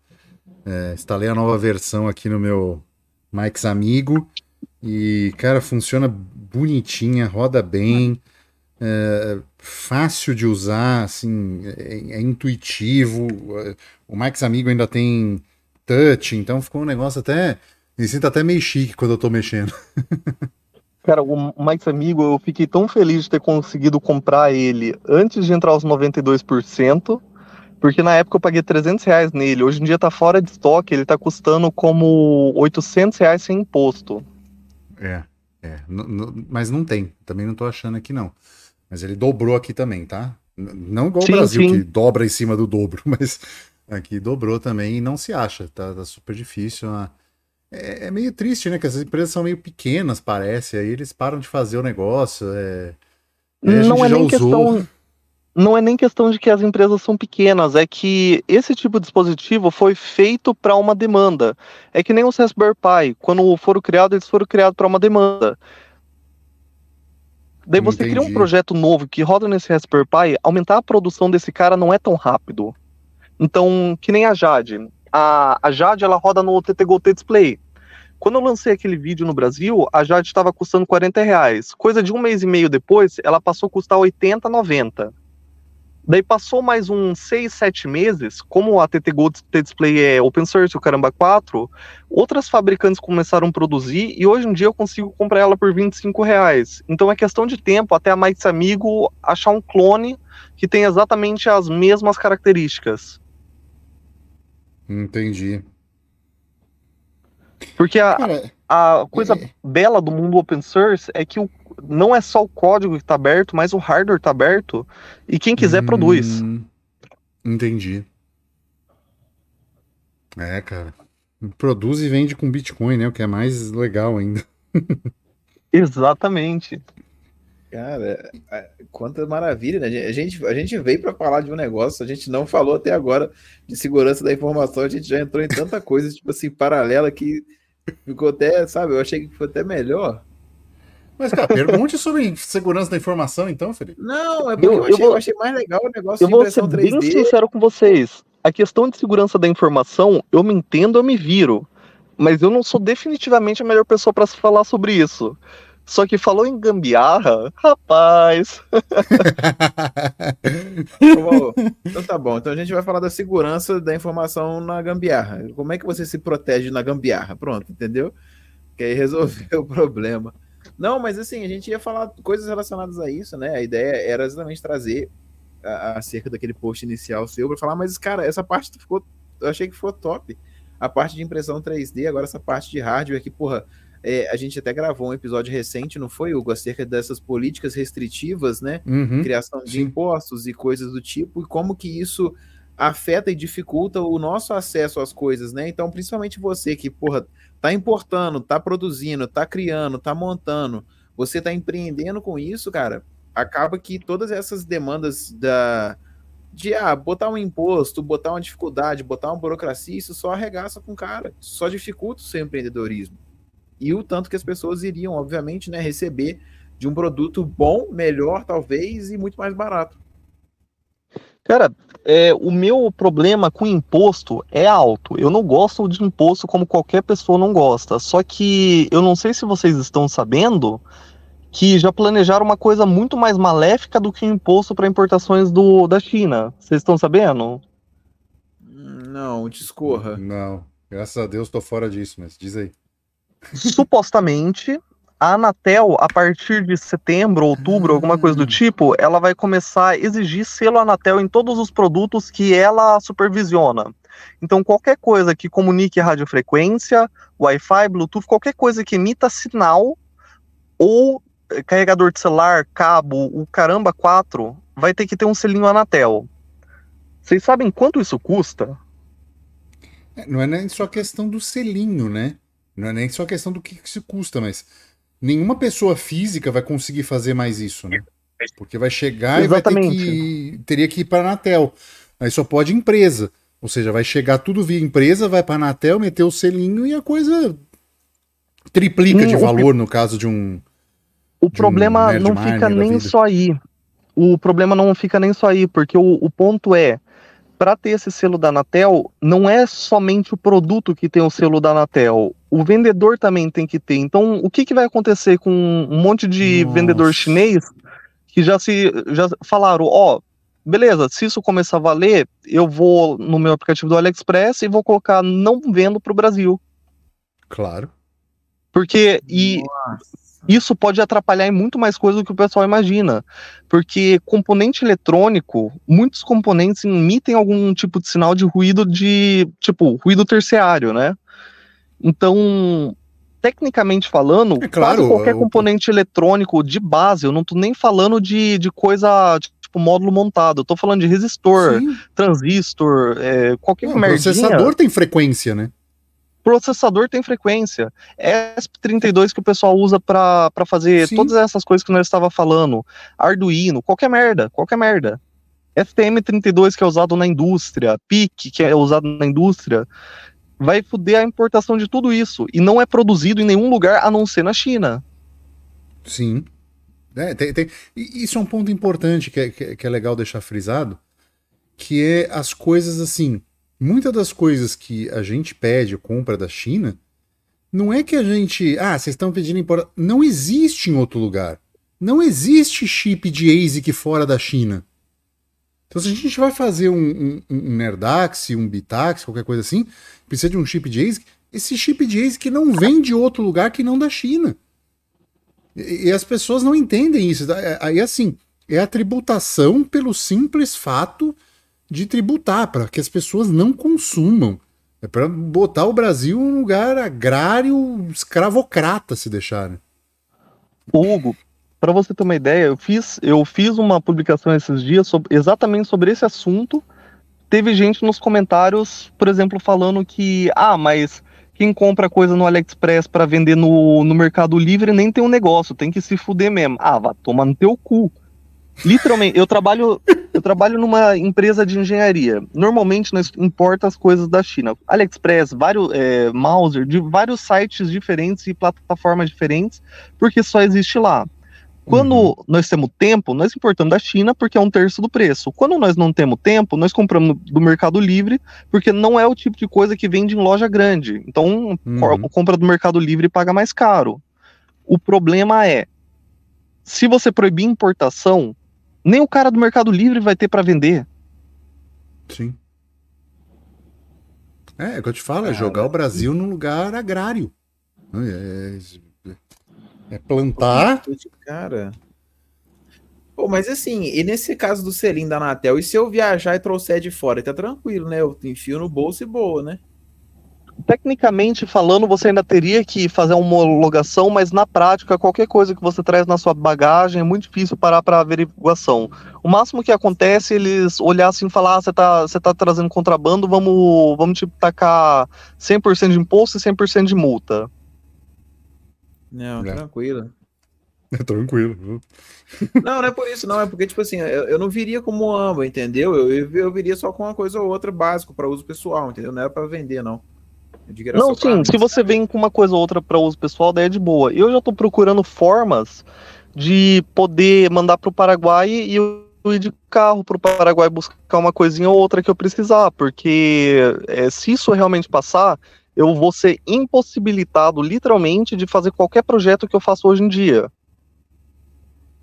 Speaker 1: É, instalei a nova versão aqui no meu Mike's Amigo e, cara, funciona bonitinha, roda bem. É, fácil de usar, assim, é, é intuitivo. O Max Amigo ainda tem touch, então ficou um negócio até. Me sinto até meio chique quando eu tô mexendo.
Speaker 3: Cara, o Max Amigo, eu fiquei tão feliz de ter conseguido comprar ele antes de entrar os 92%, porque na época eu paguei 300 reais nele. Hoje em dia tá fora de estoque, ele tá custando como 800 reais sem imposto.
Speaker 1: É, é. N mas não tem. Também não tô achando aqui, não. Mas ele dobrou aqui também, tá? Não igual sim, o Brasil, sim. que dobra em cima do dobro, mas aqui dobrou também e não se acha. Tá, tá super difícil. Ah, é, é, meio triste, né? Que essas empresas são meio pequenas, parece. Aí eles param de fazer o negócio. É... não é nem usou. questão. Não
Speaker 3: é nem questão de que as empresas são pequenas, é que esse tipo de dispositivo foi feito para uma demanda. É que nem o Raspberry Pi, quando foram criados, eles foram criados para uma demanda. Daí você Entendi. cria um projeto novo que roda nesse Raspberry Pi, aumentar a produção desse cara não é tão rápido. Então, que nem a Jade. A, a Jade, ela roda no TTGT Display. Quando eu lancei aquele vídeo no Brasil, a Jade estava custando 40 reais. Coisa de um mês e meio depois, ela passou a custar 80, 90. Daí passou mais uns 6, 7 meses, como a TT Go TT Display é open source, o Caramba 4, outras fabricantes começaram a produzir e hoje em dia eu consigo comprar ela por 25 reais. Então é questão de tempo até a Mais Amigo achar um clone que tem exatamente as mesmas características.
Speaker 1: Entendi.
Speaker 3: Porque a, Cara a coisa é. bela do mundo open source é que o, não é só o código que está aberto, mas o hardware está aberto e quem quiser hum, produz.
Speaker 1: Entendi. É, cara. Produz e vende com Bitcoin, né? O que é mais legal ainda. Exatamente.
Speaker 2: Cara, é, é, quanta maravilha, né? A gente, a gente veio para falar de um negócio, a gente não falou até agora de segurança da informação, a gente já entrou em tanta coisa, tipo assim, paralela que Ficou até, sabe, eu achei que foi até melhor. Mas,
Speaker 3: cara, pergunte sobre segurança
Speaker 1: da informação, então, Felipe.
Speaker 2: Não, é porque eu, eu, achei, vou... eu achei, mais legal o negócio eu de impressão 3D. Eu vou ser bem sincero
Speaker 3: com vocês. A questão de segurança da informação, eu me entendo, eu me viro. Mas eu não sou definitivamente a melhor pessoa para se falar sobre isso. Só que falou em gambiarra, rapaz.
Speaker 2: então tá bom. Então a gente vai falar da segurança da informação na gambiarra. Como é que você se protege na gambiarra? Pronto, entendeu? Que aí resolveu o problema. Não, mas assim, a gente ia falar coisas relacionadas a isso, né? A ideia era exatamente trazer acerca daquele post inicial seu para falar, mas cara, essa parte ficou, eu achei que ficou top. A parte de impressão 3D, agora essa parte de hardware que, porra, é, a gente até gravou um episódio recente, não foi, Hugo, acerca dessas políticas restritivas, né? Uhum, Criação de sim. impostos e coisas do tipo, e como que isso afeta e dificulta o nosso acesso às coisas, né? Então, principalmente você que, porra, tá importando, tá produzindo, tá criando, tá montando, você tá empreendendo com isso, cara, acaba que todas essas demandas da de ah, botar um imposto, botar uma dificuldade, botar uma burocracia, isso só arregaça com o cara, só dificulta o seu empreendedorismo e o tanto que as pessoas iriam, obviamente, né, receber de um produto bom, melhor talvez e muito mais barato.
Speaker 3: Cara, é, o meu problema com imposto é alto. Eu não gosto de imposto como qualquer pessoa não gosta. Só que eu não sei se vocês estão sabendo que já planejaram uma coisa muito mais maléfica do que o imposto para importações do, da China. Vocês estão sabendo?
Speaker 1: Não, discorra. Não, graças a Deus estou fora disso, mas diz aí
Speaker 3: supostamente, a Anatel, a partir de setembro, outubro, alguma coisa do hum. tipo, ela vai começar a exigir selo Anatel em todos os produtos que ela supervisiona. Então, qualquer coisa que comunique radiofrequência, Wi-Fi, Bluetooth, qualquer coisa que emita sinal ou eh, carregador de celular, cabo, o caramba 4, vai ter que ter um selinho
Speaker 1: Anatel. Vocês sabem quanto isso custa? É, não é nem só questão do selinho, né? Não é nem só questão do que, que se custa, mas nenhuma pessoa física vai conseguir fazer mais isso, né? Porque vai chegar Exatamente. e vai ter que, teria que ir para a Anatel. Aí só pode empresa. Ou seja, vai chegar tudo via empresa, vai para a Anatel, meter o selinho e a coisa triplica hum, de valor o... no caso de um. O de problema um não fica nem
Speaker 3: só aí. O problema não fica nem só aí, porque o, o ponto é para ter esse selo da Anatel, não é somente o produto que tem o selo da Anatel o vendedor também tem que ter. Então, o que, que vai acontecer com um monte de Nossa. vendedor chinês que já se já falaram, ó, oh, beleza, se isso começar a valer, eu vou no meu aplicativo do AliExpress e vou colocar não vendo para o Brasil. Claro. Porque e isso pode atrapalhar em muito mais coisa do que o pessoal imagina. Porque componente eletrônico, muitos componentes emitem algum tipo de sinal de ruído de tipo ruído terciário, né? Então, tecnicamente falando, é claro, qualquer eu... É componente eletrônico de base, eu não tô nem falando de, de coisa tipo módulo montado, eu tô falando de resistor, Sim. transistor, é, qualquer não, merdinha. processador
Speaker 1: tem frequência, né?
Speaker 3: Processador tem frequência. ESP32 que o pessoal usa para fazer Sim. todas essas coisas que nós estava falando, Arduino, qualquer merda, qualquer merda. FTM32 que é usado na indústria, PIC que é usado na indústria, vai fuder a importação de tudo isso. E não é produzido em nenhum lugar a não ser na China.
Speaker 1: Sim. É, tem, tem... Isso é um ponto importante é, que é, que é legal deixar frisado, que é as coisas assim. Muitas das coisas que a gente pede ou compra da China, não é que a gente. Ah, vocês estão pedindo importação. Não existe em outro lugar. Não existe chip de ASIC fora da China. Então, se a gente vai fazer um, um, um Nerdax, um Bitax, qualquer coisa assim, precisa de um chip de ASIC. Esse chip de ASIC não vem de outro lugar que não da China. E, e as pessoas não entendem isso. É, é, aí, assim, é a tributação pelo simples fato de tributar, para que as pessoas não consumam. É para botar o Brasil um lugar agrário escravocrata, se deixar. Né?
Speaker 3: Hugo, para você ter uma ideia, eu fiz, eu fiz uma publicação esses dias sobre, exatamente sobre esse assunto. Teve gente nos comentários, por exemplo, falando que, ah, mas quem compra coisa no AliExpress para vender no, no Mercado Livre nem tem um negócio, tem que se fuder mesmo. Ah, vá tomar no teu cu. Literalmente, eu trabalho, eu trabalho numa empresa de engenharia. Normalmente nós importa as coisas da China. AliExpress, vários é, Mauser, de vários sites diferentes e plataformas diferentes, porque só existe lá. Quando uhum. nós temos tempo, nós importamos da China porque é um terço do preço. Quando nós não temos tempo, nós compramos do Mercado Livre porque não é o tipo de coisa que vende em loja grande. Então, uhum. compra do Mercado Livre paga mais caro. O problema é, se você proibir importação, nem o cara do Mercado Livre vai ter para vender.
Speaker 1: Sim. É, é o que eu te falo, é jogar o Brasil num lugar agrário. É, é, é plantar.
Speaker 2: Pô, cara. Pô, mas assim, e nesse caso do selim da Anatel, e se eu viajar e trouxer de fora, tá tranquilo, né? Eu enfio no bolso e boa, né?
Speaker 3: Tecnicamente falando, você ainda teria que fazer uma homologação, mas na prática, qualquer coisa que você traz na sua bagagem é muito difícil parar para averiguação. O máximo que acontece é eles olharem assim e falar: ah, você está tá trazendo contrabando, vamos, vamos te tacar 100% de imposto e 100% de multa.
Speaker 2: Não, é. tranquilo.
Speaker 1: É tranquilo.
Speaker 2: Não, não é por isso, não. É porque, tipo assim, eu, eu não viria como amba, entendeu? Eu, eu viria só com uma coisa ou outra básico para uso pessoal, entendeu? Não era para vender, não.
Speaker 3: Não, sim, se você vem com uma coisa ou outra para uso pessoal, daí é de boa. Eu já estou procurando formas de poder mandar para o Paraguai e eu ir de carro para o Paraguai buscar uma coisinha ou outra que eu precisar, porque é, se isso realmente passar, eu vou ser impossibilitado literalmente de fazer qualquer projeto que eu faço hoje em dia.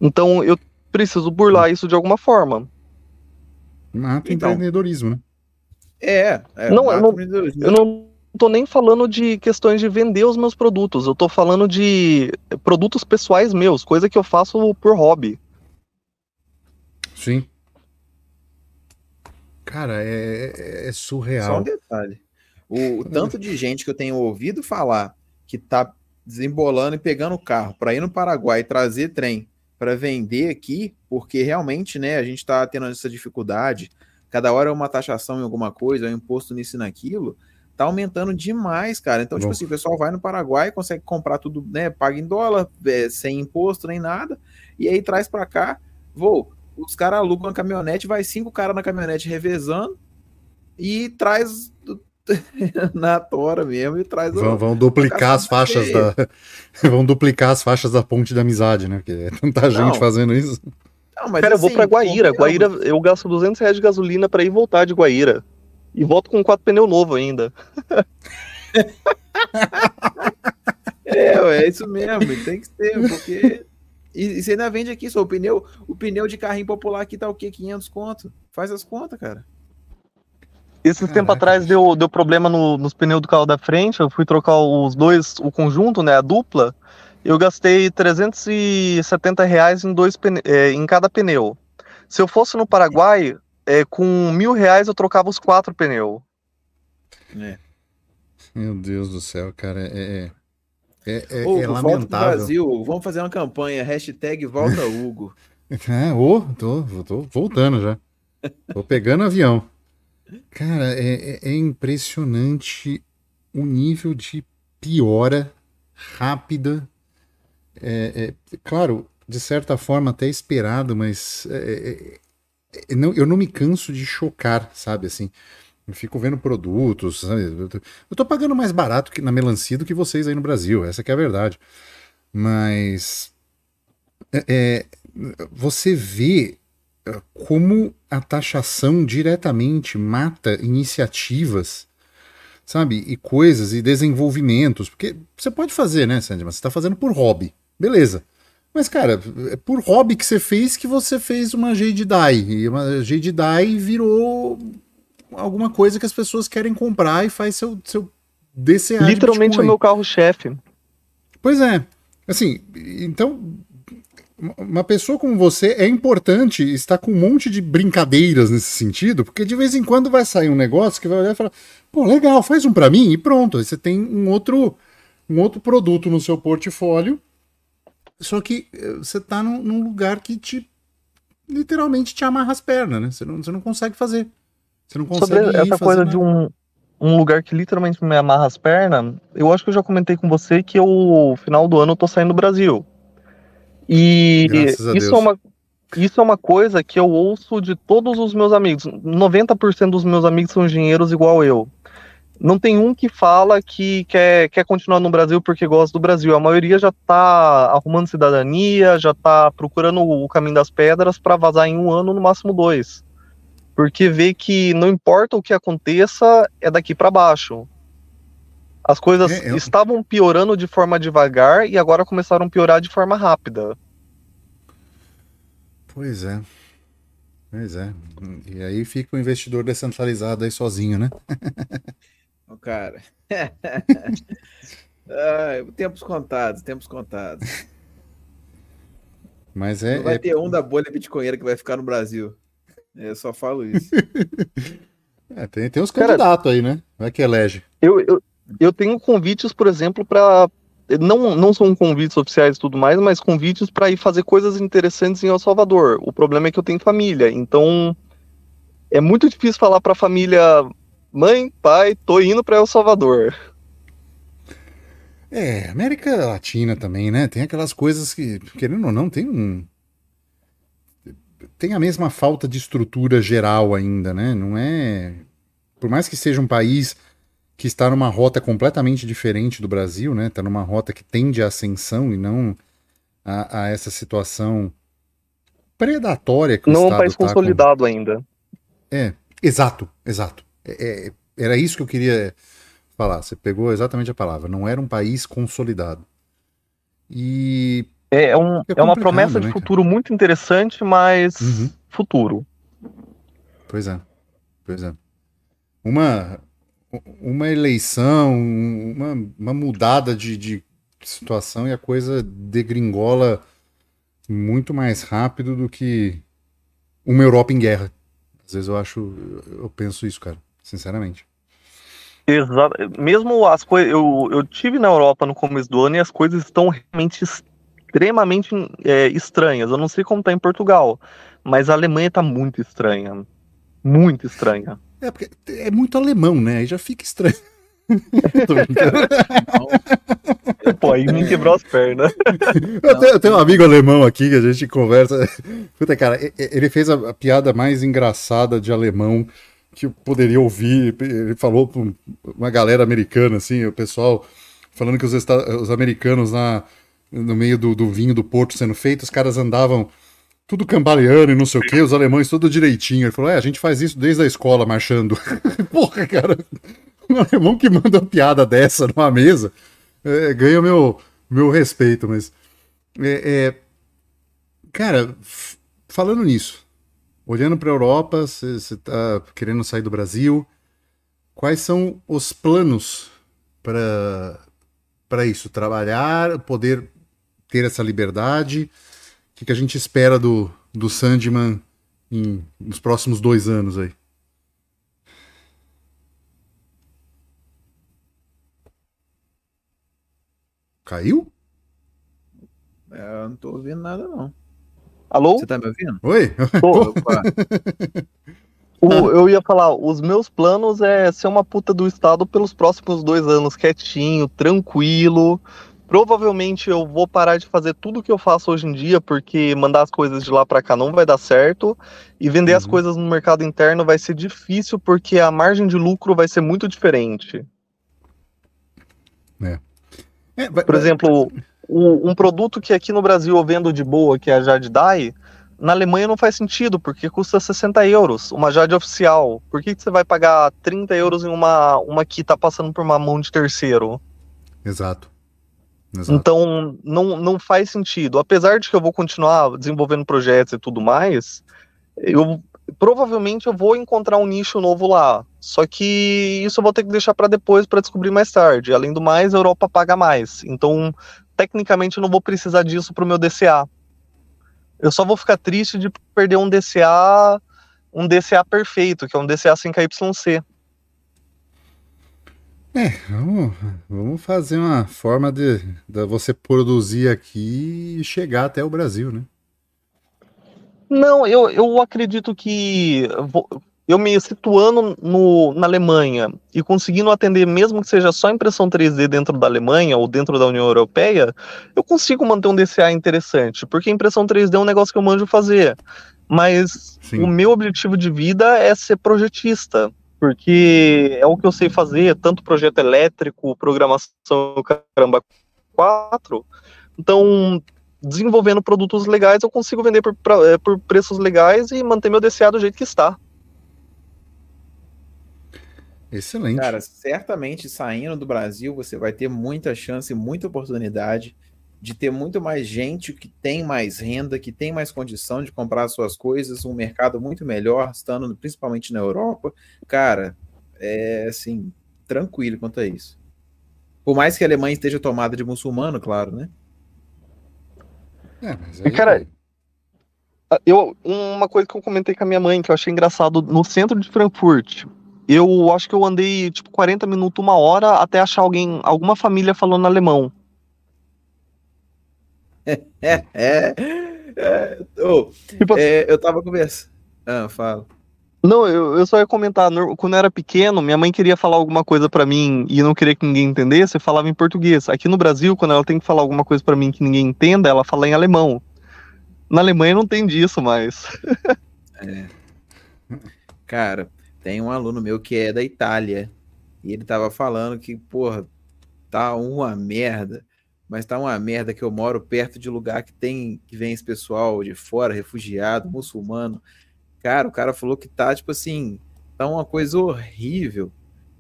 Speaker 3: Então eu preciso burlar isso de alguma forma.
Speaker 1: Mata então, empreendedorismo, né?
Speaker 3: É, é não, eu não, eu não tô nem falando de questões de vender os meus produtos, eu tô falando de produtos pessoais meus, coisa que eu faço por hobby.
Speaker 1: Sim. Cara, é, é, é surreal. Só um detalhe. O, o tanto
Speaker 2: de gente que eu tenho ouvido falar que tá desembolando e pegando o carro para ir no Paraguai e trazer trem para vender aqui, porque realmente, né, a gente está tendo essa dificuldade. Cada hora é uma taxação em alguma coisa, é um imposto nisso e naquilo. Tá aumentando demais, cara. Então, tipo Bom. tipo assim, o pessoal vai no Paraguai, consegue comprar tudo, né? Paga em dólar, é, sem imposto nem nada, e aí traz para cá. Vou, os caras alugam a caminhonete, vai cinco caras na caminhonete revezando e traz na tora mesmo e traz vão, o, vão
Speaker 1: duplicar as faixas da vão duplicar as faixas da ponte da amizade né porque é tanta gente fazendo isso
Speaker 3: não, mas cara assim, eu vou assim, para Guaíra é Guaíra eu gasto 200 reais de gasolina para ir voltar de Guaíra e volto com quatro pneu novo ainda é é isso mesmo tem que
Speaker 2: ser porque e, e você ainda vende aqui só o pneu o pneu de carrinho popular aqui tá o quê? 500 conto faz as contas cara
Speaker 3: esse Caraca. tempo atrás deu, deu problema no, nos pneus do carro da frente. Eu fui trocar os dois, o conjunto, né? A dupla. Eu gastei 370 reais em, dois, é, em cada pneu. Se eu fosse no Paraguai, é, com mil reais eu trocava os quatro pneus.
Speaker 1: É. Meu Deus do céu, cara. É, é, é, Hugo, é, é lamentável.
Speaker 3: Brasil, vamos fazer uma
Speaker 2: campanha. Hashtag volta Hugo.
Speaker 1: é, oh, tô, tô voltando já. Tô pegando avião. Cara, é, é, é impressionante o nível de piora rápida. É, é, claro, de certa forma até esperado, mas é, é, é não, eu não me canso de chocar, sabe? Assim, eu fico vendo produtos. Sabe? Eu, tô, pagando mais barato que, na melancia do que vocês aí no Brasil, essa é a verdade. Mas você vê como a taxação diretamente mata iniciativas, sabe? E coisas e desenvolvimentos. Porque você pode fazer, né, Sandy? Mas Você está fazendo por hobby. Beleza. Mas, cara, é por hobby que você fez que você fez uma Jade Die. E uma Jade Die virou alguma coisa que as pessoas querem comprar e faz seu, seu DCA. Literalmente é o meu carro-chefe. Pois é. Assim, então uma pessoa como você é importante estar com um monte de brincadeiras nesse sentido, porque de vez em quando vai sair um negócio que vai olhar e falar, pô, legal, faz um para mim e pronto. Aí você tem um outro, um outro produto no seu portfólio, só que eh, você tá num, num lugar que te literalmente te amarra as pernas, né? Você não, você não consegue fazer. Você não consegue. Sobre essa coisa de
Speaker 3: um, um lugar que literalmente me amarra as pernas, eu acho que eu já comentei com você que o final do ano eu tô saindo do Brasil. E isso é uma isso é uma coisa que eu ouço de todos os meus amigos. 90% dos meus amigos são engenheiros igual eu. Não tem um que fala que quer, quer continuar no Brasil porque gosta do Brasil. A maioria já está arrumando cidadania, já está procurando o caminho das pedras para vazar em um ano, no máximo dois. Porque vê que não importa o que aconteça, é daqui para baixo. As coisas é, eu... estavam piorando de forma devagar e agora começaram a piorar de forma rápida.
Speaker 1: Pois é. Pois é. E aí fica o investidor descentralizado aí sozinho, né?
Speaker 2: o cara. Ai, tempos contados, tempos contados.
Speaker 1: Mas é. Não vai é...
Speaker 2: ter um da bolha bitcoinheira que vai ficar no Brasil. Eu só falo
Speaker 3: isso.
Speaker 1: É, tem, tem uns candidatos aí, né? Vai que elege. Eu, eu,
Speaker 3: eu tenho convites, por exemplo, para não, não são convites oficiais e tudo mais, mas convites para ir fazer coisas interessantes em El Salvador. O problema é que eu tenho família, então é muito difícil falar para a família, mãe, pai, tô indo para El Salvador.
Speaker 1: É, América Latina também, né? Tem aquelas coisas que, querendo ou não, tem um tem a mesma falta de estrutura geral ainda, né? Não é por mais que seja um país que está numa rota completamente diferente do Brasil, né? Está numa rota que tende à ascensão e não a, a essa situação predatória que não o Não é um país tá consolidado com... ainda. É, exato, exato. É, é, era isso que eu queria falar. Você pegou exatamente a palavra. Não era um país consolidado. E é, é um, é, é uma promessa de né,
Speaker 3: futuro cara? muito interessante, mas uhum. futuro.
Speaker 1: Pois é, pois é. Uma uma eleição, uma, uma mudada de, de situação e a coisa degringola muito mais rápido do que uma Europa em guerra. Às vezes eu acho, eu penso isso, cara, sinceramente.
Speaker 3: Exato. Mesmo as coisas, eu, eu tive na Europa no começo do ano e as coisas estão realmente extremamente é, estranhas. Eu não sei como tá em Portugal, mas a Alemanha tá muito estranha,
Speaker 1: muito estranha. É, porque é muito alemão, né? Aí já fica estranho. Pô, aí me quebrou as pernas. Eu tenho, eu tenho, um amigo alemão aqui que a gente conversa. Puta, cara, ele fez a piada mais engraçada de alemão que eu poderia ouvir. Ele falou pra uma galera americana, assim, o pessoal falando que os, os americanos na, no meio do, do vinho do Porto sendo feito, os caras andavam tudo cambaleando e não sei o que, os alemães tudo direitinho. Ele falou: é, a gente faz isso desde a escola marchando. Porra, cara, um alemão que manda uma piada dessa numa mesa é, ganha meu, meu respeito, mas. É, é, cara, falando nisso, olhando para a Europa, você tá querendo sair do Brasil, quais são os planos para isso? Trabalhar, poder ter essa liberdade? que, que a gente espera do, do Sandman em, nos próximos dois anos aí? Caiu?
Speaker 2: É, eu não tô ouvindo nada, não.
Speaker 3: Alô? Você tá me ouvindo? Oi? Tô. o, eu ia falar, os meus planos é ser uma puta do estado pelos próximos dois anos, quietinho, tranquilo, Provavelmente eu vou parar de fazer tudo que eu faço hoje em dia, porque mandar as coisas de lá para cá não vai dar certo. E vender uhum. as coisas no mercado interno vai ser difícil, porque a margem de lucro vai ser muito diferente. É. É, vai, Por exemplo, vai... um, um produto que aqui no Brasil eu vendo de boa, que é a Jade Dye, na Alemanha não faz sentido, porque custa 60 euros uma Jade oficial. Por que, que você vai pagar 30 euros em uma, uma que está passando por uma mão de terceiro?
Speaker 1: Exato. Exato.
Speaker 3: Então, não, não faz sentido. Apesar de que eu vou continuar desenvolvendo projetos e tudo mais, eu provavelmente eu vou encontrar um nicho novo lá. Só que isso eu vou ter que deixar para depois para descobrir mais tarde. Além do mais, a Europa paga mais. Então, tecnicamente eu não vou precisar disso para o meu DCA. Eu só vou ficar triste de perder um DCA, um DCA perfeito, que é um DCA sem KYC.
Speaker 1: É, vamos, vamos fazer uma forma de, de você produzir aqui e chegar até o Brasil, né?
Speaker 3: Não, eu, eu acredito que eu me situando no, na Alemanha e conseguindo atender, mesmo que seja só impressão 3D dentro da Alemanha ou dentro da União Europeia, eu consigo manter um DCA interessante, porque impressão 3D é um negócio que eu manjo fazer. Mas Sim. o meu objetivo de vida é ser projetista porque é o que eu sei fazer, tanto projeto elétrico, programação, caramba, quatro. Então, desenvolvendo produtos legais, eu consigo vender por, pra, eh, por preços legais e manter meu DCA do jeito que está.
Speaker 2: Excelente. Cara, certamente saindo do Brasil, você vai ter muita chance, muita oportunidade de ter muito mais gente que tem mais renda, que tem mais condição de comprar suas coisas, um mercado muito melhor, estando principalmente na Europa, cara, é assim, tranquilo quanto a isso. Por mais que a Alemanha esteja tomada de muçulmano, claro, né?
Speaker 1: É, mas aí... Cara,
Speaker 3: eu, uma coisa que eu comentei com a minha mãe, que eu achei engraçado, no centro de Frankfurt, eu acho que eu andei tipo 40 minutos, uma hora, até achar alguém, alguma família falando alemão. é,
Speaker 2: é, oh, tipo, assim- é, eu tava conversando. Ah, fala.
Speaker 3: Não, eu, eu só ia comentar. Quando eu era pequeno, minha mãe queria falar alguma coisa para mim e não queria que ninguém entendesse, eu falava em português. Aqui no Brasil, quando ela tem que falar alguma coisa para mim que ninguém entenda, ela fala em alemão. Na Alemanha não tem disso mais. é.
Speaker 2: Cara, tem um aluno meu que é da Itália e ele tava falando que, porra, tá uma merda mas tá uma merda que eu moro perto de lugar que tem que vem esse pessoal de fora, refugiado, muçulmano. Cara, o cara falou que tá tipo assim, tá uma coisa horrível,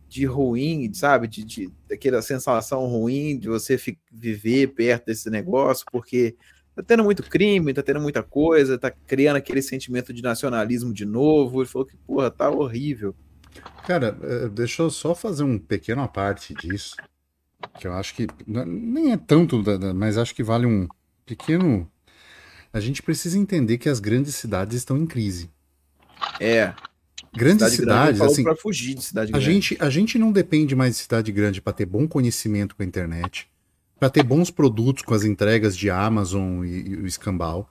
Speaker 2: de ruim, sabe? De, de daquela sensação ruim de você ficar, viver perto desse negócio, porque tá tendo muito crime, tá tendo muita coisa, tá criando aquele sentimento de nacionalismo de novo. Ele falou que,
Speaker 1: porra, tá horrível. Cara, eh, deixa eu só fazer um pequeno parte disso que eu acho que é, nem é tanto, mas acho que vale um pequeno. A gente precisa entender que as grandes cidades estão em crise. É. Grandes cidade cidades, grande, assim, para fugir de cidade grande. A gente, a gente não depende mais de cidade grande para ter bom conhecimento com a internet, para ter bons produtos com as entregas de Amazon e, e o escambau.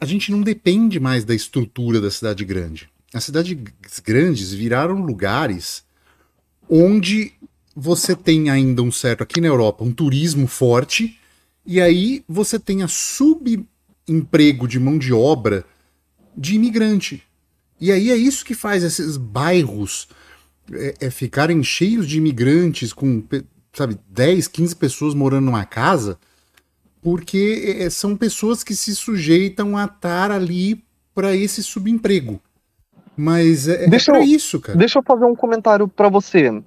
Speaker 1: A gente não depende mais da estrutura da cidade grande. As cidades grandes viraram lugares onde você tem ainda um certo, aqui na Europa, um turismo forte, e aí você tem a subemprego de mão de obra de imigrante. E aí é isso que faz esses bairros é, é ficarem cheios de imigrantes com, sabe, 10, 15 pessoas morando numa casa, porque é, é, são pessoas que se sujeitam a estar ali para esse subemprego. Mas é, é deixa é eu, isso, cara. Deixa eu fazer um comentário para você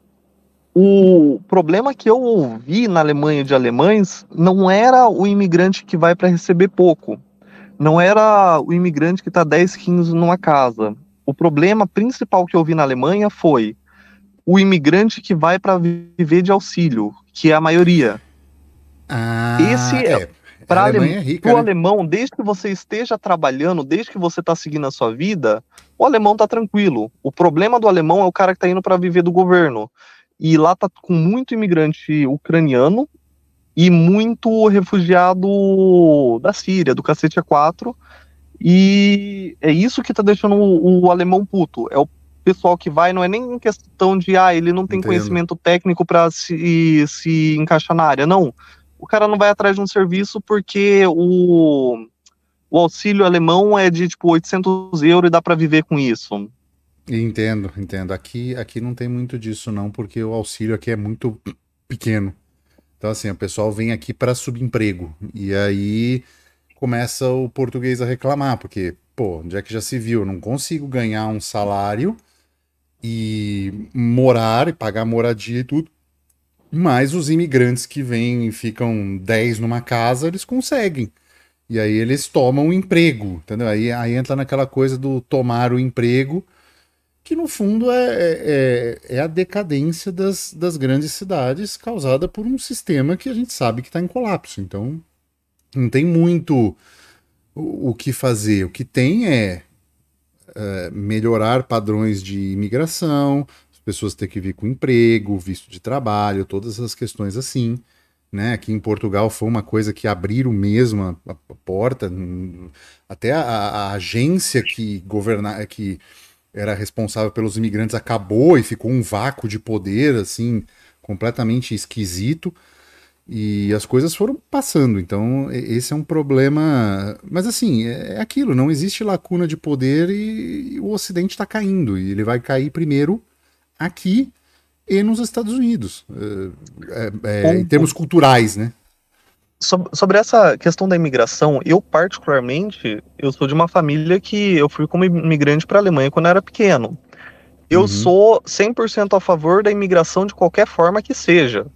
Speaker 1: o problema que
Speaker 3: eu ouvi na Alemanha de alemães não era o imigrante que vai para receber pouco, não era o imigrante que está 10, 15 numa casa. O problema principal que eu vi na Alemanha foi o imigrante que vai para viver de auxílio, que é a maioria. Ah, Esse é. é. para alem... é o né? alemão, desde que você esteja trabalhando, desde que você está seguindo a sua vida, o alemão está tranquilo. O problema do alemão é o cara que está indo para viver do governo. E lá tá com muito imigrante ucraniano e muito refugiado da Síria, do cacete A4. E é isso que tá deixando o, o alemão puto. É o pessoal que vai, não é nem questão de, ah, ele não tem Entendo. conhecimento técnico para se, se encaixar na área. Não. O cara não vai atrás de um serviço porque o, o auxílio alemão é de tipo 800 euros e dá para viver com isso.
Speaker 1: Entendo, entendo. Aqui, aqui não tem muito disso não, porque o auxílio aqui é muito pequeno. Então assim, o pessoal vem aqui para subemprego e aí começa o português a reclamar, porque pô, onde é que já se viu? Eu não consigo ganhar um salário e morar e pagar moradia e tudo. Mas os imigrantes que vêm e ficam 10 numa casa, eles conseguem. E aí eles tomam o emprego, entendeu? Aí, aí entra naquela coisa do tomar o emprego que no fundo é, é, é, é, a decadência das, das grandes cidades causada por um sistema que a gente sabe que está em colapso. Então, não tem muito o, o, que fazer. O que tem é, é melhorar padrões de imigração, as pessoas ter que vir com emprego, visto de trabalho, todas essas questões assim. Né? Aqui em Portugal foi uma coisa que abriram mesmo a, a porta, até a, a agência que governar que era responsável pelos imigrantes acabou e ficou um vácuo de poder assim completamente esquisito e as coisas foram passando. Então esse é um problema, mas assim é, é aquilo, não existe lacuna de poder e, e o Ocidente está caindo e ele vai cair primeiro aqui e nos Estados Unidos é, é, é em termos culturais, né? sobre essa questão da imigração, eu
Speaker 3: particularmente, eu sou de uma família que eu fui como imigrante para a Alemanha quando eu era pequeno. Eu uhum. sou 100% a favor da imigração de qualquer forma que seja,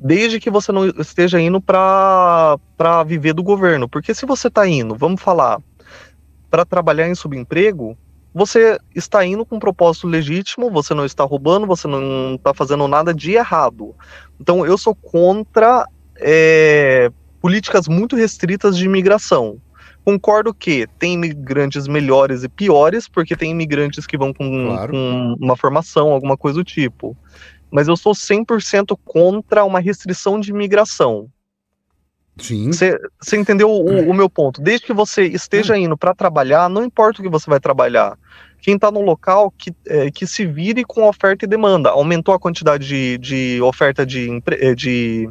Speaker 3: desde que você não esteja indo para viver do governo. Porque se você está indo, vamos falar, para trabalhar em subemprego, você está indo com um propósito legítimo, você não está roubando, você não está fazendo nada de errado. Então eu sou contra é, políticas muito restritas de imigração. Concordo que tem imigrantes melhores e piores, porque tem imigrantes que vão com, claro. com uma formação, alguma coisa do tipo. Mas eu sou 100% contra uma restrição de imigração. Sim. Você entendeu o, o, meu ponto? Desde que você esteja hum. indo para trabalhar, não importa o que você vai trabalhar. Quem está no local que, é, que se vire com oferta e demanda. Aumentou a quantidade de, de oferta de, eh, de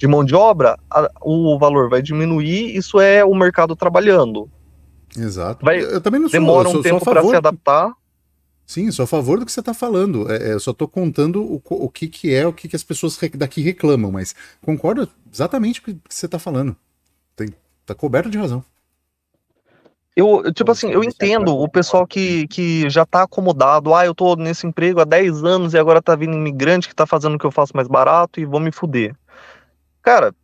Speaker 3: de mão de obra, a, o valor vai diminuir, isso é o mercado trabalhando. Exato. Vai, eu também não sou, demora um sou, tempo para se adaptar.
Speaker 1: Sim, sou a favor do que você está falando. É, é, eu só estou contando o, o que, que é, o que, que as pessoas daqui reclamam, mas concordo exatamente com o que você está falando. Está coberto de razão.
Speaker 3: Eu, tipo assim, eu entendo o
Speaker 1: pessoal que,
Speaker 3: que já tá acomodado. Ah, eu tô nesse emprego há 10 anos e agora tá vindo imigrante que tá fazendo o que eu faço mais barato e vou me fuder cara,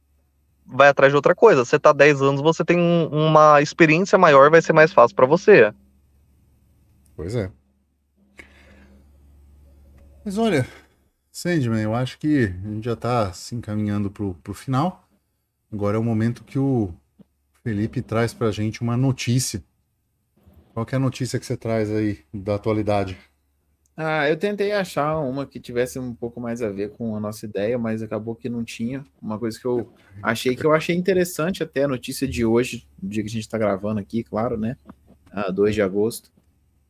Speaker 3: vai atrás de outra coisa. Você tá 10 anos, você tem uma experiência maior, vai ser mais fácil para você.
Speaker 1: Pois é. Mas olha, Sandman, eu acho que a gente já tá se encaminhando pro, pro final. Agora é o momento que o Felipe traz pra gente uma notícia. Qual é a notícia que você traz aí da atualidade?
Speaker 2: Ah, eu tentei achar uma que tivesse um pouco mais a ver com a nossa ideia, mas acabou que não tinha. Uma coisa que eu achei que eu achei interessante até a notícia de hoje, do dia que a gente está gravando aqui, claro, né? Ah, 2 de agosto,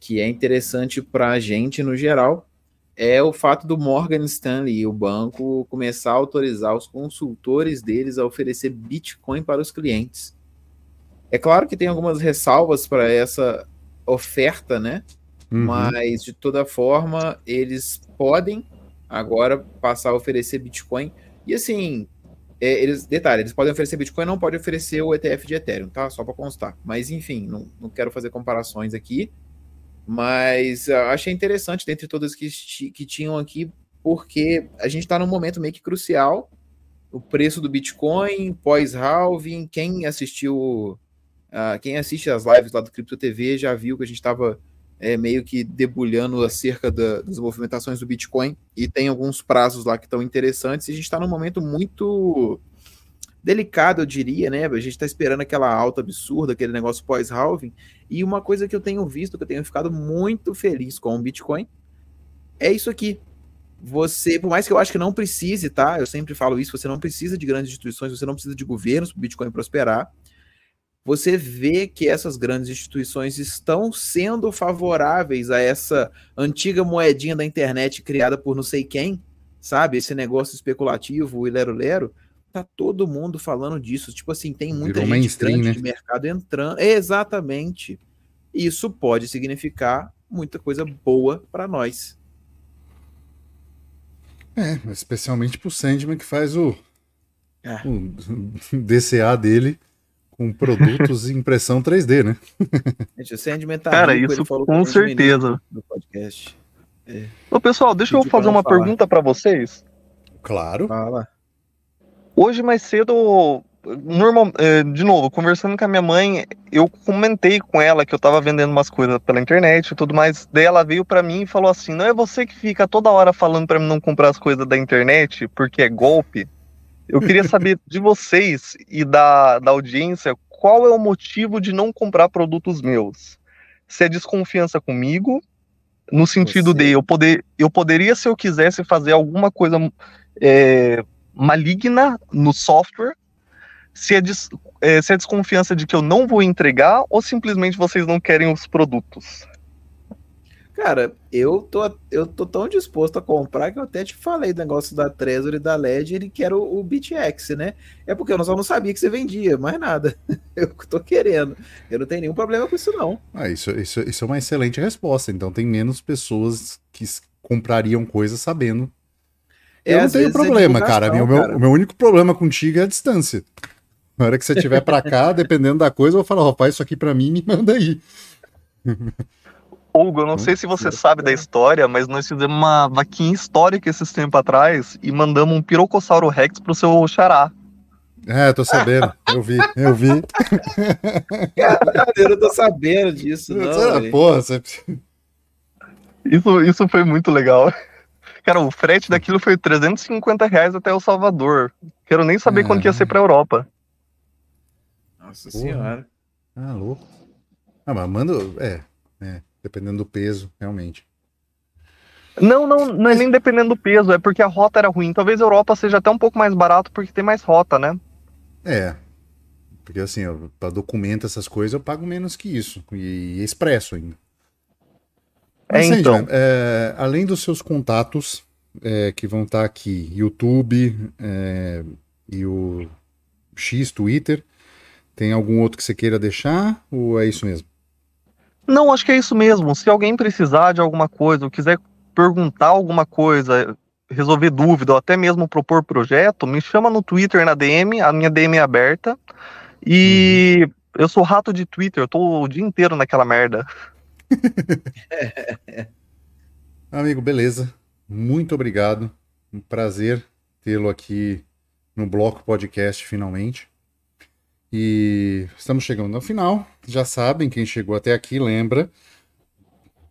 Speaker 2: que é interessante para a gente no geral, é o fato do Morgan Stanley e o banco começar a autorizar os consultores deles a oferecer Bitcoin para os clientes. É claro que tem algumas ressalvas para essa oferta, né? Uhum. Mas, de toda forma, eles podem agora passar a oferecer Bitcoin. E assim, é, eles, detalhe, eles podem oferecer Bitcoin, não pode oferecer o ETF de Ethereum, tá? Só para constar. Mas enfim, não, não quero fazer comparações aqui. Mas uh, achei interessante, dentre todas que, que tinham aqui, porque a gente está num momento meio que crucial. O preço do Bitcoin, pós-halving, quem assistiu, uh, quem assiste as lives lá do Crypto TV já viu que a gente estava é, meio que debulhando acerca da, das movimentações do Bitcoin e tem alguns prazos lá que estão interessantes. E a gente está num momento muito delicado, eu diria, né? A gente está esperando aquela alta absurda, aquele negócio pós-halving. E uma coisa que eu tenho visto, que eu tenho ficado muito feliz com o Bitcoin, é isso aqui. Você, por mais que eu acho que não precise, tá? Eu sempre falo isso, você não precisa de grandes instituições, você não precisa de governos para o Bitcoin prosperar você vê que essas grandes instituições estão sendo favoráveis a essa antiga moedinha da internet criada por não sei quem, sabe? Esse negócio especulativo, o lero-lero. Tá todo mundo falando disso. Tipo assim, tem muita Virou gente grande né? de mercado entrando. Exatamente. Isso pode significar muita coisa boa para
Speaker 1: nós. É, especialmente pro Sandman que faz o, é. o DCA dele com produtos em impressão 3D, né?
Speaker 2: Gente, o Sandman tá Cara, rico, isso com certeza. No podcast.
Speaker 3: É.
Speaker 1: Ô, pessoal, deixa eu fazer uma falar. pergunta para vocês. Claro. Fala.
Speaker 3: Hoje mais cedo, normal, é, de novo, conversando com a minha mãe, eu comentei com ela que eu tava vendendo umas coisas pela internet e tudo mais. Daí ela veio para mim e falou assim: "Não é você que fica toda hora falando para mim não comprar as coisas da internet porque é golpe?" Eu queria saber de vocês e da, da audiência qual é o motivo de não comprar produtos meus. Se é desconfiança comigo, no sentido Você... de eu, poder, eu poderia, se eu quisesse, fazer alguma coisa é, maligna no software, se é, des, é, se é desconfiança de que eu não vou entregar ou simplesmente vocês não querem os produtos.
Speaker 2: Cara, eu tô, eu tô tão disposto a comprar que eu até te falei do negócio da Trezor e da Ledger, e que era o, BitX, né? É porque eu só não sabia que você vendia, mais nada. Eu tô querendo. Eu não tenho nenhum problema com isso, não.
Speaker 1: Ah, isso, isso, isso é uma excelente resposta. Então tem menos pessoas que comprariam coisas sabendo. É, eu não tenho é problema, é cara. Meu, cara. O meu único problema contigo é a distância. Na hora que você tiver para cá, dependendo da coisa, eu vou falar, ó, faz isso aqui para mim me manda aí.
Speaker 3: Hugo, eu não sei hum, se você sabe da história, mas nós fizemos uma vaquinha histórica esses tempos atrás e mandamos um pirocossauro rex pro seu
Speaker 1: xará. É, eu tô sabendo. Eu vi, eu vi.
Speaker 3: Caralho, eu não tô sabendo disso, não. Será, porra,
Speaker 1: você... isso,
Speaker 3: isso foi muito legal. Cara, o frete daquilo foi 350 reais até El Salvador. Quero nem saber é. quanto ia ser pra Europa.
Speaker 2: Nossa porra. senhora.
Speaker 1: Ah, louco. Ah, mas manda. É, é. Dependendo do peso, realmente.
Speaker 3: Não, não, não é nem dependendo do peso, é porque a rota era ruim. Talvez a Europa seja até um pouco mais barato porque tem mais rota, né?
Speaker 1: É. Porque assim, para documento essas coisas eu pago menos que isso. E expresso ainda. É, Mas, assim, então. é, além dos seus contatos, é, que vão estar tá aqui, YouTube é, e o X, Twitter, tem algum outro que você queira deixar? Ou é isso mesmo?
Speaker 3: Não, acho que é isso mesmo. Se alguém precisar de alguma coisa, ou quiser perguntar alguma coisa, resolver dúvida, ou até mesmo propor projeto, me chama no Twitter, na DM, a minha DM é aberta. E hum. eu sou rato de Twitter, eu tô o dia inteiro naquela merda.
Speaker 1: Amigo, beleza. Muito obrigado. Um prazer tê-lo aqui no Bloco Podcast finalmente. E estamos chegando ao final. Já sabem, quem chegou até aqui, lembra,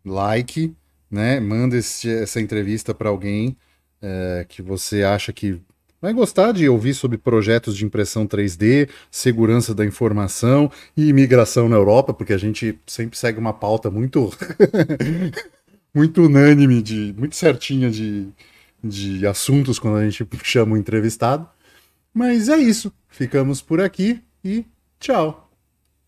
Speaker 1: like, né? Manda esse, essa entrevista para alguém é, que você acha que vai gostar de ouvir sobre projetos de impressão 3D, segurança da informação e imigração na Europa, porque a gente sempre segue uma pauta muito muito unânime, de, muito certinha de, de assuntos quando a gente chama o entrevistado. Mas é isso. Ficamos por aqui e tchau!